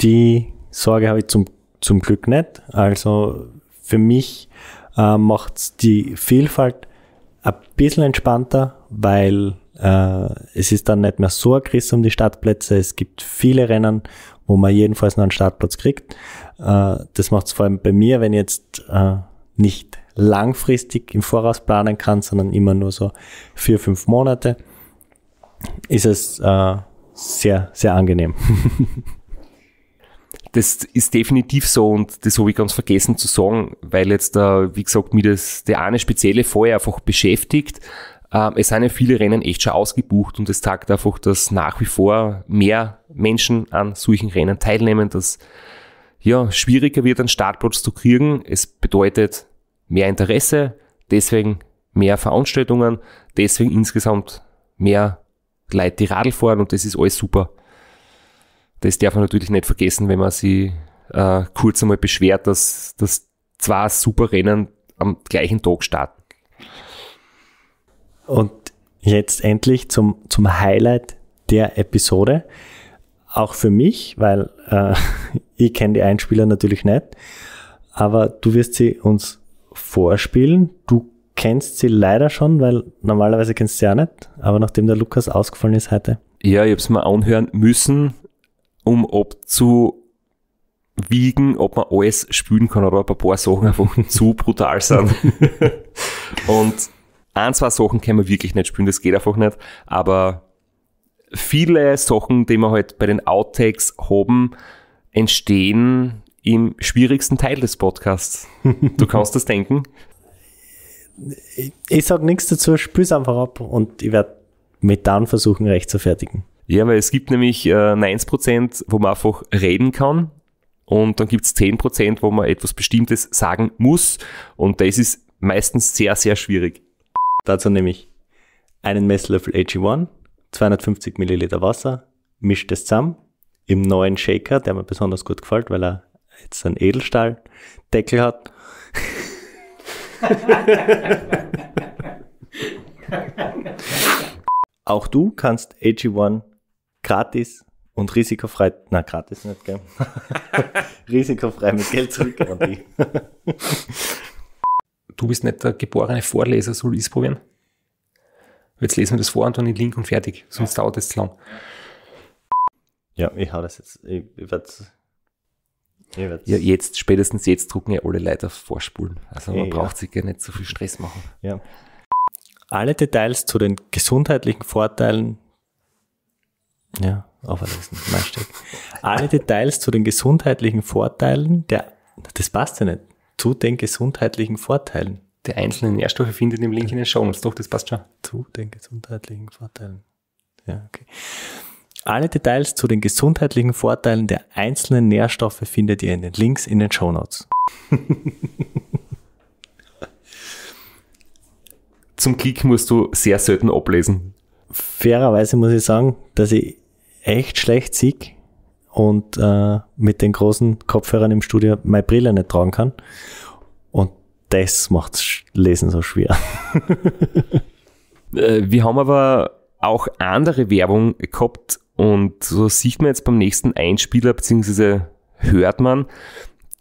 Speaker 1: Die Sorge habe ich zum, zum Glück nicht. Also
Speaker 2: für mich äh, macht es die Vielfalt ein bisschen entspannter, weil äh, es ist dann nicht mehr so ein Riss um die Startplätze. Es gibt viele Rennen, wo man jedenfalls noch einen Startplatz kriegt. Äh, das macht es vor allem bei mir, wenn jetzt äh, nicht langfristig im Voraus planen kann, sondern immer nur so vier, fünf Monate, ist es äh, sehr, sehr angenehm.
Speaker 1: das ist definitiv so und das habe ich ganz vergessen zu sagen, weil jetzt, äh, wie gesagt, mir das der eine spezielle Feuer einfach beschäftigt. Ähm, es sind ja viele Rennen echt schon ausgebucht und es zeigt einfach, dass nach wie vor mehr Menschen an solchen Rennen teilnehmen, dass ja schwieriger wird, einen Startplatz zu kriegen. Es bedeutet mehr Interesse, deswegen mehr Veranstaltungen, deswegen insgesamt mehr Leute, die Radl fahren und das ist alles super. Das darf man natürlich nicht vergessen, wenn man sich äh, kurz einmal beschwert, dass, dass zwei super Rennen am gleichen Tag starten. Und
Speaker 2: jetzt endlich zum, zum Highlight der Episode. Auch für mich, weil äh, ich kenne die Einspieler natürlich nicht, aber du wirst sie uns vorspielen. Du kennst sie leider schon, weil normalerweise kennst du sie auch nicht. Aber nachdem der Lukas ausgefallen ist heute.
Speaker 1: Ja, ich hab's mir anhören müssen, um abzuwiegen, ob man alles spielen kann oder ob ein paar Sachen einfach zu brutal sind. Und ein, zwei Sachen kann man wirklich nicht spielen, das geht einfach nicht. Aber viele Sachen, die wir halt bei den Outtakes haben, entstehen im schwierigsten Teil des Podcasts. Du kannst das denken.
Speaker 2: Ich, ich sage nichts dazu, spür's einfach ab und ich werde Methan versuchen, recht zu fertigen.
Speaker 1: Ja, weil es gibt nämlich äh, 1%, wo man einfach reden kann und dann gibt es 10%, wo man etwas Bestimmtes sagen muss und das ist meistens sehr, sehr schwierig. Dazu nehme ich
Speaker 2: einen Messlöffel AG1, 250 Milliliter Wasser, mische das zusammen im neuen Shaker, der mir besonders gut gefällt, weil er jetzt einen Edelstahldeckel hat. Auch du kannst AG1 gratis und risikofrei, na gratis nicht, gell? risikofrei mit Geld zurück.
Speaker 1: du bist nicht der geborene Vorleser, soll ich es probieren? Jetzt lesen wir das vor und dann den Link und fertig, sonst dauert es zu lang. Ja, ich hau das jetzt, ich, ich werde ja, jetzt, spätestens jetzt drucken ja alle Leute auf Vorspulen. Also man ja. braucht sich ja nicht
Speaker 2: so viel Stress machen. Ja.
Speaker 1: Alle Details zu den
Speaker 2: gesundheitlichen Vorteilen, ja, auferlesen, mein Stück. Alle Details zu den gesundheitlichen Vorteilen der, das passt ja nicht, zu den gesundheitlichen Vorteilen. Der einzelnen Nährstoffe findet im Link in den Show Doch, das passt schon. Zu den gesundheitlichen Vorteilen. Ja, okay. Alle Details zu den gesundheitlichen Vorteilen der einzelnen Nährstoffe findet ihr in den Links in den Show Notes.
Speaker 1: Zum Kick musst du sehr selten ablesen.
Speaker 2: Fairerweise muss ich sagen, dass ich echt schlecht sieg und äh, mit den großen Kopfhörern im Studio meine Brille nicht tragen kann. Und das macht Lesen so schwer.
Speaker 1: Äh, wir haben aber auch andere Werbung gehabt und so sieht man jetzt beim nächsten Einspieler, beziehungsweise hört man,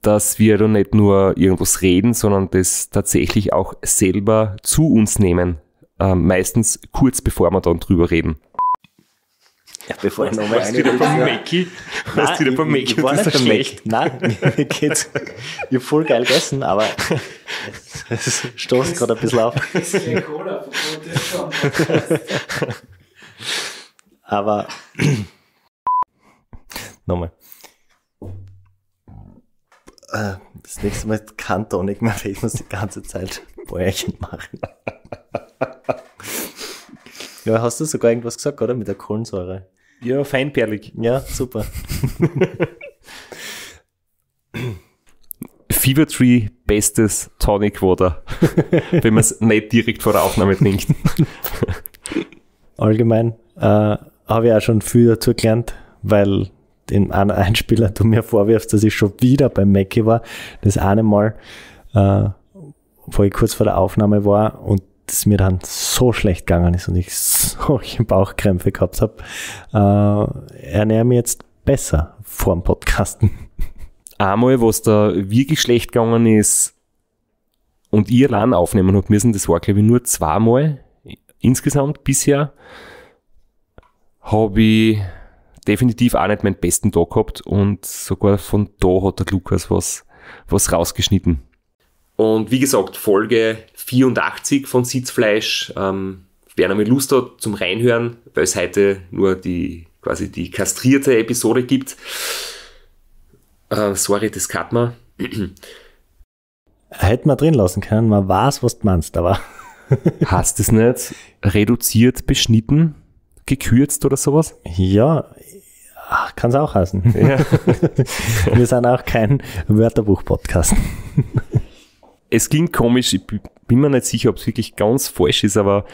Speaker 1: dass wir da nicht nur irgendwas reden, sondern das tatsächlich auch selber zu uns nehmen. Äh, meistens kurz bevor wir dann drüber reden.
Speaker 2: Ja, bevor ich nochmal eine wieder beim Mäcki? Mackie? Was wieder beim Mäcki? Ich war nicht beim Nein, mir geht's. Ich hab voll geil gegessen, aber es stoßt gerade ein bisschen auf. Das ist Cola, Aber. Nochmal. Äh, das nächste Mal kann doch mehr, weil ich muss die ganze Zeit Bäuerchen machen. Ja, hast du sogar irgendwas gesagt, oder? Mit der Kohlensäure. Ja, feinperlig. Ja, super.
Speaker 1: Fever Tree bestes Tonic Water, wenn man es nicht direkt vor der Aufnahme trinkt.
Speaker 2: Allgemein äh, habe ich auch schon viel dazu gelernt, weil in einem Einspieler du mir vorwirfst, dass ich schon wieder beim Mackie war. Das eine Mal, äh, wo ich kurz vor der Aufnahme war und es mir dann so schlecht gegangen ist und ich solche Bauchkrämpfe gehabt habe, äh, ernähre mich jetzt besser
Speaker 1: vor dem Podcasten. Einmal, was da wirklich schlecht gegangen ist und ihr Lern aufnehmen habt müssen, das war glaube ich nur zweimal insgesamt bisher habe ich definitiv auch nicht meinen besten Tag gehabt und sogar von da hat der Lukas was, was rausgeschnitten. Und wie gesagt, Folge 84 von Sitzfleisch. Ähm, wer noch mal Lust hat zum Reinhören, weil es heute nur die quasi die kastrierte Episode gibt. Äh, sorry, das kann man.
Speaker 2: Hätten wir drin lassen können, man weiß, was du meinst, aber. Hast es nicht reduziert beschnitten? gekürzt oder sowas? Ja, kann es auch heißen.
Speaker 1: Ja. Wir sind auch
Speaker 2: kein Wörterbuch-Podcast.
Speaker 1: es ging komisch, ich bin mir nicht sicher, ob es wirklich ganz falsch ist, aber.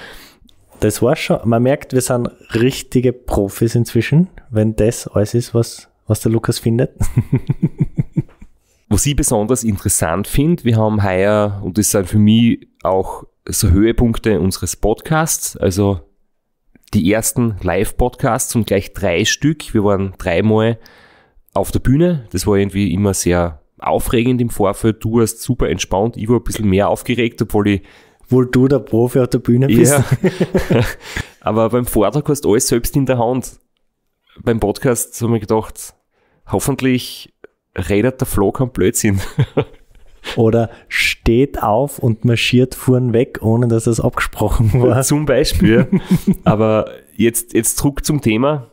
Speaker 1: Das war
Speaker 2: schon, man merkt, wir sind richtige Profis inzwischen, wenn das alles ist, was, was der Lukas findet.
Speaker 1: was ich besonders interessant finde, wir haben heuer, und das sind für mich auch so Höhepunkte unseres Podcasts, also die ersten Live-Podcasts und gleich drei Stück. Wir waren dreimal auf der Bühne. Das war irgendwie immer sehr aufregend im Vorfeld. Du warst super entspannt, ich war ein bisschen mehr aufgeregt, obwohl ich
Speaker 2: wohl du der Profi auf der Bühne bist. Ja.
Speaker 1: Aber beim Vortrag hast du alles selbst in der Hand. Beim Podcast habe ich gedacht, hoffentlich redet der Flo kein Blödsinn.
Speaker 2: Oder steht auf und marschiert fuhren weg, ohne dass das abgesprochen war. Zum Beispiel.
Speaker 1: Aber jetzt, jetzt zurück zum Thema.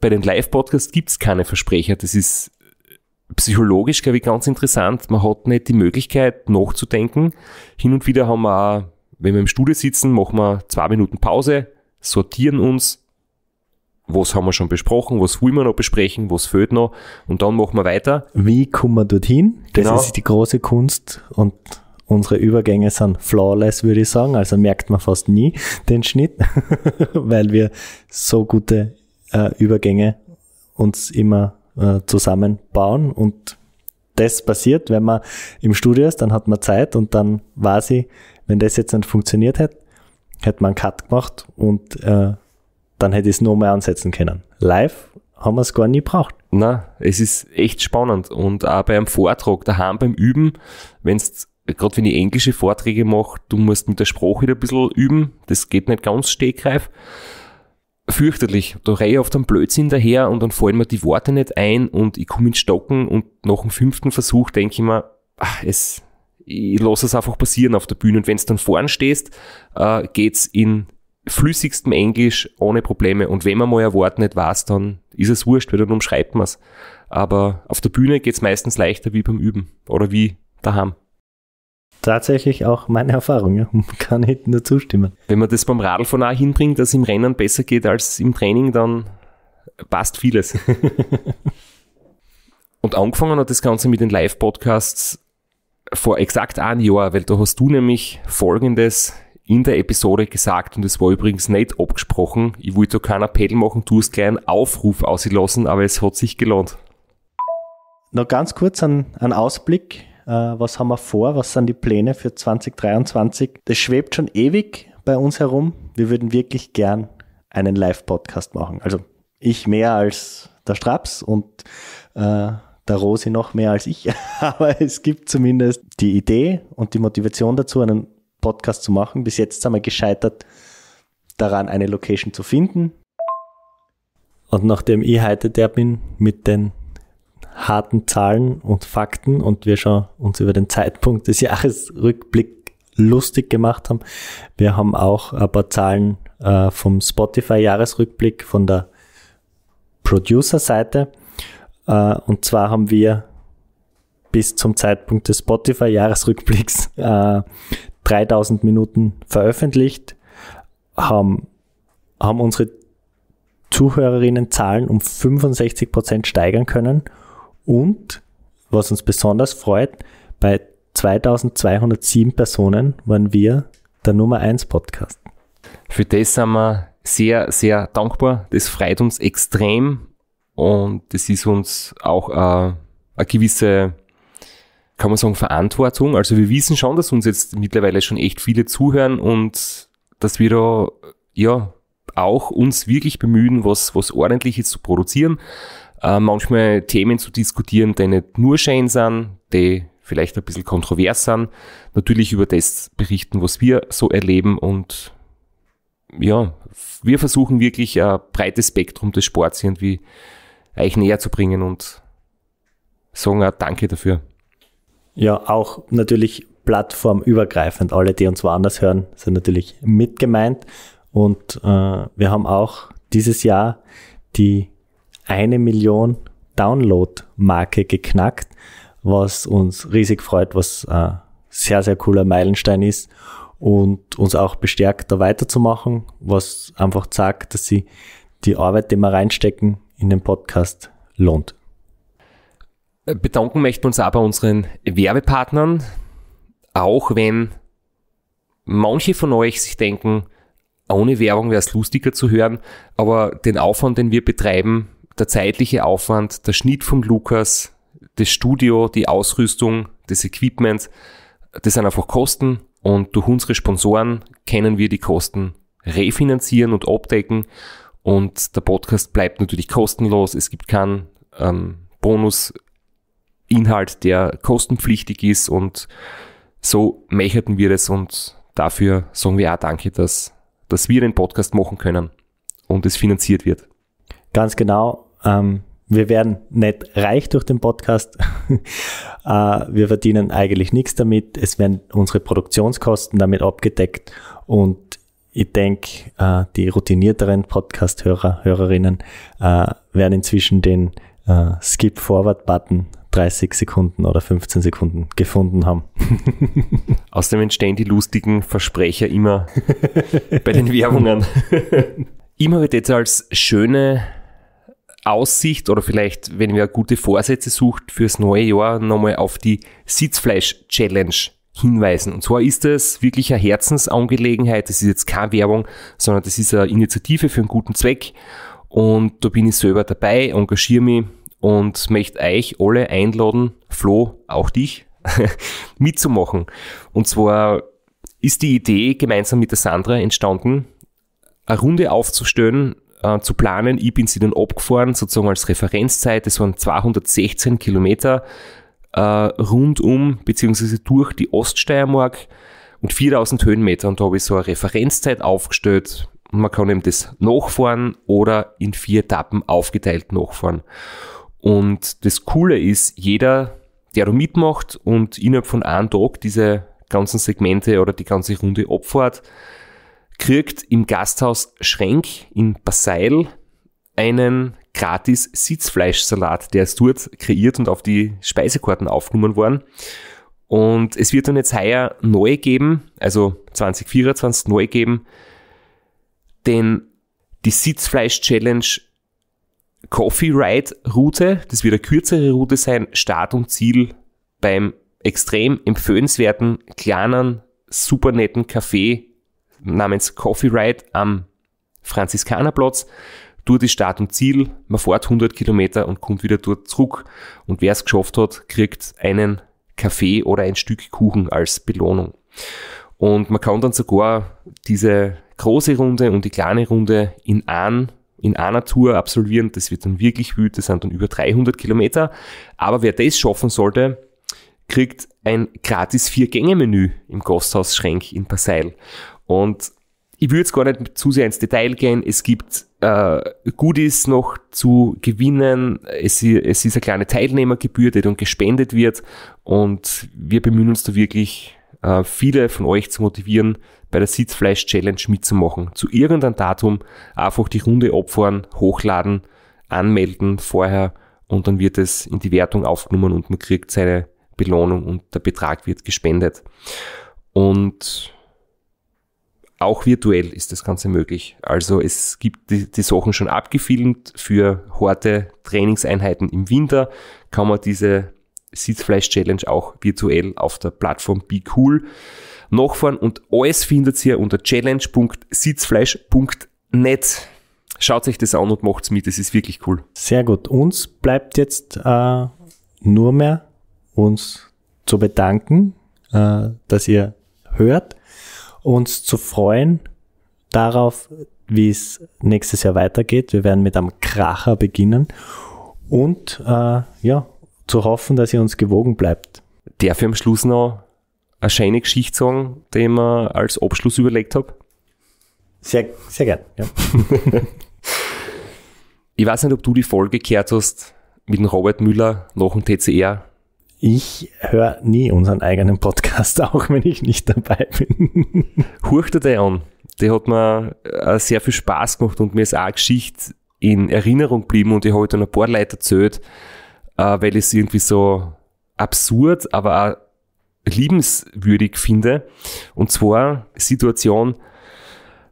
Speaker 1: Bei den Live-Podcasts gibt es keine Versprecher. Das ist psychologisch, glaube ich, ganz interessant. Man hat nicht die Möglichkeit, nachzudenken. Hin und wieder haben wir auch, wenn wir im Studio sitzen, machen wir zwei Minuten Pause, sortieren uns, was haben wir schon besprochen, was wollen wir noch besprechen, was fehlt noch und dann machen wir weiter.
Speaker 2: Wie kommen wir dorthin? Das genau. ist die große Kunst und unsere Übergänge sind flawless, würde ich sagen. Also merkt man fast nie den Schnitt, weil wir so gute äh, Übergänge uns immer äh, zusammenbauen und das passiert, wenn man im Studio ist, dann hat man Zeit und dann weiß ich, wenn das jetzt nicht funktioniert hätte, hätte man einen Cut gemacht und äh, dann hätte ich es nochmal ansetzen können. Live haben wir es gar nie braucht.
Speaker 1: Na, es ist echt spannend. Und auch beim Vortrag, daheim beim Üben, wenn gerade wenn ich englische Vorträge mache, du musst mit der Sprache wieder ein bisschen üben. Das geht nicht ganz stegreif. Fürchterlich. Da reihe ich oft einen Blödsinn daher und dann fallen mir die Worte nicht ein und ich komme ins Stocken und nach dem fünften Versuch denke ich mir, ach, es, ich lasse es einfach passieren auf der Bühne. Und wenn du dann vorn stehst, äh, es in flüssigstem Englisch ohne Probleme. Und wenn man mal ein Wort nicht weiß, dann ist es wurscht, weil dann umschreibt man es. Aber auf der Bühne geht es meistens leichter wie beim Üben oder wie daheim. Tatsächlich auch meine Erfahrung, ja.
Speaker 2: kann ich nur zustimmen.
Speaker 1: Wenn man das beim Radl von auch hinbringt, dass es im Rennen besser geht als im Training, dann passt vieles. Und angefangen hat das Ganze mit den Live-Podcasts vor exakt einem Jahr, weil da hast du nämlich folgendes in der Episode gesagt und es war übrigens nicht abgesprochen. Ich wollte da keinen Appell machen, du hast gleich einen Aufruf ausgelassen, aber es hat sich gelohnt.
Speaker 2: Noch ganz kurz ein, ein Ausblick. Äh, was haben wir vor? Was sind die Pläne für 2023? Das schwebt schon ewig bei uns herum. Wir würden wirklich gern einen Live-Podcast machen. Also ich mehr als der Straps und äh, der Rosi noch mehr als ich. Aber es gibt zumindest die Idee und die Motivation dazu, einen Podcast zu machen. Bis jetzt sind wir gescheitert daran, eine Location zu finden. Und nachdem ich heute der bin mit den harten Zahlen und Fakten und wir schon uns über den Zeitpunkt des Jahresrückblick lustig gemacht haben, wir haben auch ein paar Zahlen äh, vom Spotify-Jahresrückblick von der Producer-Seite. Äh, und zwar haben wir bis zum Zeitpunkt des Spotify-Jahresrückblicks äh, 3000 Minuten veröffentlicht, haben, haben unsere Zuhörerinnenzahlen um 65 Prozent steigern können und, was uns besonders freut, bei 2207 Personen waren wir der Nummer 1 Podcast.
Speaker 1: Für das sind wir sehr, sehr dankbar. Das freut uns extrem und das ist uns auch äh, eine gewisse kann man sagen, Verantwortung. Also wir wissen schon, dass uns jetzt mittlerweile schon echt viele zuhören und dass wir da ja auch uns wirklich bemühen, was, was ordentliches zu produzieren. Äh, manchmal Themen zu diskutieren, die nicht nur schön sind, die vielleicht ein bisschen kontrovers sind. Natürlich über das berichten, was wir so erleben und ja, wir versuchen wirklich ein breites Spektrum des Sports irgendwie euch näher zu bringen und sagen auch Danke dafür. Ja, auch natürlich
Speaker 2: plattformübergreifend. Alle, die uns woanders hören, sind natürlich mit gemeint. Und äh, wir haben auch dieses Jahr die eine Million Download-Marke geknackt, was uns riesig freut, was äh, sehr, sehr cooler Meilenstein ist und uns auch bestärkt, da weiterzumachen, was einfach zeigt, dass sie die Arbeit, die wir reinstecken, in den Podcast lohnt.
Speaker 1: Äh, bedanken möchten wir uns aber unseren Werbepartnern, auch wenn manche von euch sich denken, ohne Werbung wäre es lustiger zu hören, aber den Aufwand, den wir betreiben, der zeitliche Aufwand, der Schnitt von Lukas, das Studio, die Ausrüstung, das Equipment, das sind einfach Kosten und durch unsere Sponsoren können wir die Kosten refinanzieren und abdecken und der Podcast bleibt natürlich kostenlos. Es gibt keinen ähm, Bonus Inhalt, der kostenpflichtig ist und so mecherten wir das und dafür sagen wir auch Danke, dass, dass wir den Podcast machen können und es finanziert wird. Ganz genau. Ähm, wir werden
Speaker 2: nicht reich durch den Podcast. äh, wir verdienen eigentlich nichts damit. Es werden unsere Produktionskosten damit abgedeckt und ich denke, äh, die routinierteren Podcast-Hörer, Hörerinnen äh, werden inzwischen den äh, Skip-Forward-Button 30 Sekunden oder 15 Sekunden gefunden haben.
Speaker 1: Außerdem entstehen die lustigen Versprecher immer bei den Werbungen. immer wird jetzt als schöne Aussicht oder vielleicht, wenn wer gute Vorsätze sucht fürs neue Jahr, nochmal auf die Sitzfleisch-Challenge hinweisen. Und zwar ist das wirklich eine Herzensangelegenheit. Das ist jetzt keine Werbung, sondern das ist eine Initiative für einen guten Zweck. Und da bin ich selber dabei, engagiere mich und möchte euch alle einladen, Flo, auch dich, mitzumachen. Und zwar ist die Idee gemeinsam mit der Sandra entstanden, eine Runde aufzustellen, äh, zu planen. Ich bin sie dann abgefahren, sozusagen als Referenzzeit. Das waren 216 Kilometer äh, rundum beziehungsweise durch die Oststeiermark und 4000 Höhenmeter. Und da habe ich so eine Referenzzeit aufgestellt. Man kann eben das nachfahren oder in vier Etappen aufgeteilt nachfahren. Und das Coole ist, jeder, der da mitmacht und innerhalb von einem Tag diese ganzen Segmente oder die ganze Runde abfahrt, kriegt im Gasthaus Schränk in Basel einen gratis Sitzfleischsalat, der ist dort kreiert und auf die Speisekarten aufgenommen worden. Und es wird dann jetzt heuer neu geben, also 2024 neu geben, denn die Sitzfleisch-Challenge Coffee Ride Route, das wird eine kürzere Route sein, Start und Ziel beim extrem empfehlenswerten, kleinen, super netten Café namens Coffee Ride am Franziskanerplatz. Dort ist Start und Ziel, man fährt 100 Kilometer und kommt wieder dort zurück. Und wer es geschafft hat, kriegt einen Kaffee oder ein Stück Kuchen als Belohnung. Und man kann dann sogar diese große Runde und die kleine Runde in einen in einer Tour absolvieren. Das wird dann wirklich wütend, das sind dann über 300 Kilometer. Aber wer das schaffen sollte, kriegt ein gratis Vier-Gänge-Menü im Gasthaus-Schränk in Passeil. Und ich würde jetzt gar nicht zu sehr ins Detail gehen. Es gibt äh, Goodies noch zu gewinnen. Es, es ist eine kleine Teilnehmergebühr, die dann gespendet wird. Und wir bemühen uns da wirklich, äh, viele von euch zu motivieren, bei der Sitzfleisch-Challenge mitzumachen. Zu irgendeinem Datum einfach die Runde abfahren, hochladen, anmelden vorher und dann wird es in die Wertung aufgenommen und man kriegt seine Belohnung und der Betrag wird gespendet. Und auch virtuell ist das Ganze möglich. Also es gibt die, die Sachen schon abgefilmt für harte Trainingseinheiten im Winter. Kann man diese Sitzfleisch Challenge auch virtuell auf der Plattform Be Cool nachfahren und alles findet ihr unter challenge.sitzfleisch.net. Schaut euch das an und macht's mit, es ist wirklich cool. Sehr gut. Uns bleibt jetzt
Speaker 2: äh, nur mehr uns zu bedanken, äh, dass ihr hört, uns zu freuen darauf, wie es nächstes Jahr weitergeht. Wir werden mit einem Kracher beginnen und äh,
Speaker 1: ja, zu hoffen, dass ihr uns gewogen bleibt. Der für am Schluss noch eine schöne Geschichte sagen, die ich mir als Abschluss überlegt habe? Sehr, sehr gern. Ja. ich weiß nicht, ob du die Folge gehört hast mit dem Robert Müller nach dem TCR.
Speaker 2: Ich höre nie unseren eigenen Podcast, auch wenn ich nicht dabei bin.
Speaker 1: Hurchte der an. Der hat mir äh, sehr viel Spaß gemacht und mir ist auch eine Geschichte in Erinnerung geblieben und ich habe halt dann ein paar Leute erzählt, äh, weil es irgendwie so absurd, aber auch liebenswürdig finde. Und zwar Situation,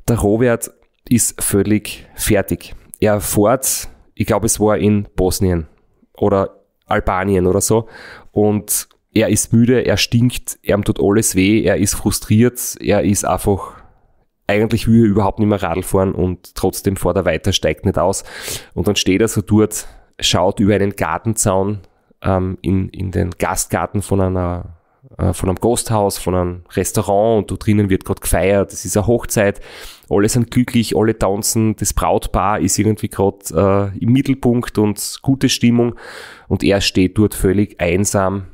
Speaker 1: der Robert ist völlig fertig. Er fährt, ich glaube es war in Bosnien oder Albanien oder so und er ist müde, er stinkt, er tut alles weh, er ist frustriert, er ist einfach eigentlich will er überhaupt nicht mehr Radl fahren und trotzdem fährt er weiter, steigt nicht aus. Und dann steht er so dort, schaut über einen Gartenzaun ähm, in, in den Gastgarten von einer äh, von einem Gasthaus, von einem Restaurant und da drinnen wird gerade gefeiert, es ist eine Hochzeit, alle sind glücklich, alle tanzen, das Brautpaar ist irgendwie gerade äh, im Mittelpunkt und gute Stimmung und er steht dort völlig einsam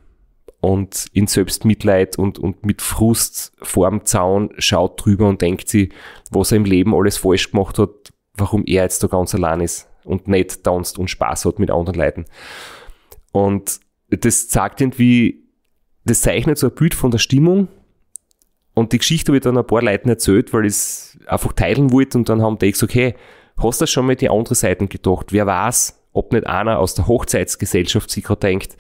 Speaker 1: und in Selbstmitleid und, und mit Frust vorm Zaun schaut drüber und denkt sich, was er im Leben alles falsch gemacht hat, warum er jetzt da ganz allein ist und nicht tanzt und Spaß hat mit anderen Leuten. Und das zeigt irgendwie das zeichnet so ein Bild von der Stimmung. Und die Geschichte habe ich dann ein paar Leuten erzählt, weil ich es einfach teilen wollte. Und dann haben die gesagt, okay, hast du schon mal die andere Seite gedacht? Wer weiß, ob nicht einer aus der Hochzeitsgesellschaft sich gerade denkt,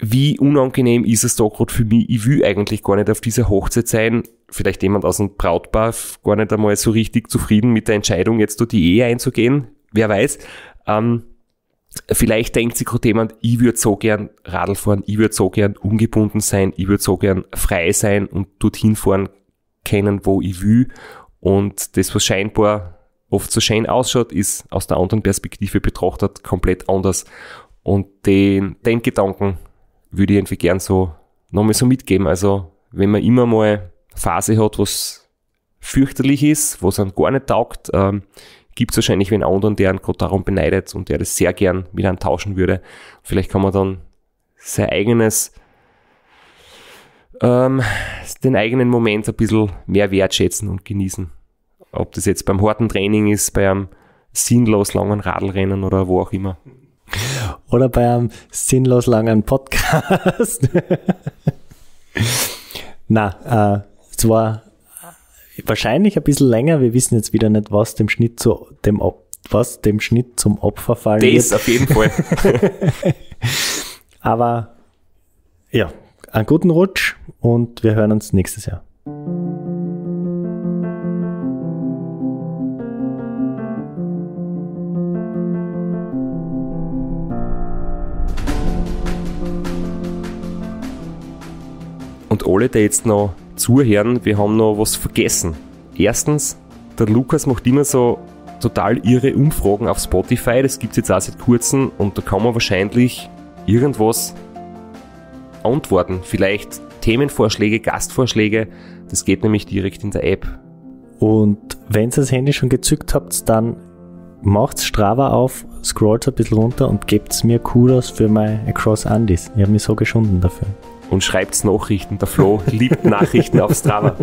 Speaker 1: wie unangenehm ist es da gerade für mich? Ich will eigentlich gar nicht auf dieser Hochzeit sein. Vielleicht jemand aus dem Brautpaar gar nicht einmal so richtig zufrieden mit der Entscheidung, jetzt da die Ehe einzugehen. Wer weiß. Ähm, Vielleicht denkt sich gerade jemand, ich würde so gern Radl fahren, ich würde so gern ungebunden sein, ich würde so gern frei sein und dorthin fahren können, wo ich will. Und das, was scheinbar oft so schön ausschaut, ist aus der anderen Perspektive betrachtet komplett anders. Und den, den Gedanken würde ich irgendwie gern so nochmal so mitgeben. Also, wenn man immer mal Phase hat, was fürchterlich ist, was einem gar nicht taugt, ähm, gibt es wahrscheinlich einen anderen, der einen gerade darum beneidet und der das sehr gern mit einem tauschen würde. Vielleicht kann man dann sein eigenes, ähm, den eigenen Moment ein bisschen mehr wertschätzen und genießen. Ob das jetzt beim harten Training ist, bei einem sinnlos langen Radlrennen oder wo auch immer.
Speaker 2: Oder bei einem sinnlos langen Podcast. Na, äh, es war wahrscheinlich ein bisschen länger. Wir wissen jetzt wieder nicht, was dem Schnitt zu dem Op was dem Schnitt zum Opfer fallen das wird. Das auf jeden
Speaker 3: Fall.
Speaker 2: Aber ja, einen guten Rutsch und wir hören uns nächstes Jahr.
Speaker 1: Und alle, die jetzt noch zuhören, wir haben noch was vergessen. Erstens, der Lukas macht immer so total irre Umfragen auf Spotify, das gibt es jetzt auch seit kurzem und da kann man wahrscheinlich irgendwas antworten. Vielleicht Themenvorschläge, Gastvorschläge, das geht nämlich direkt in der App.
Speaker 2: Und wenn ihr das Handy schon gezückt habt, dann macht Strava auf, scrollt ein bisschen runter und gebt mir Kudos für mein Across Andis. Ich habe mich so geschunden dafür
Speaker 1: und schreibt Nachrichten. Der Flo liebt Nachrichten auf Strava.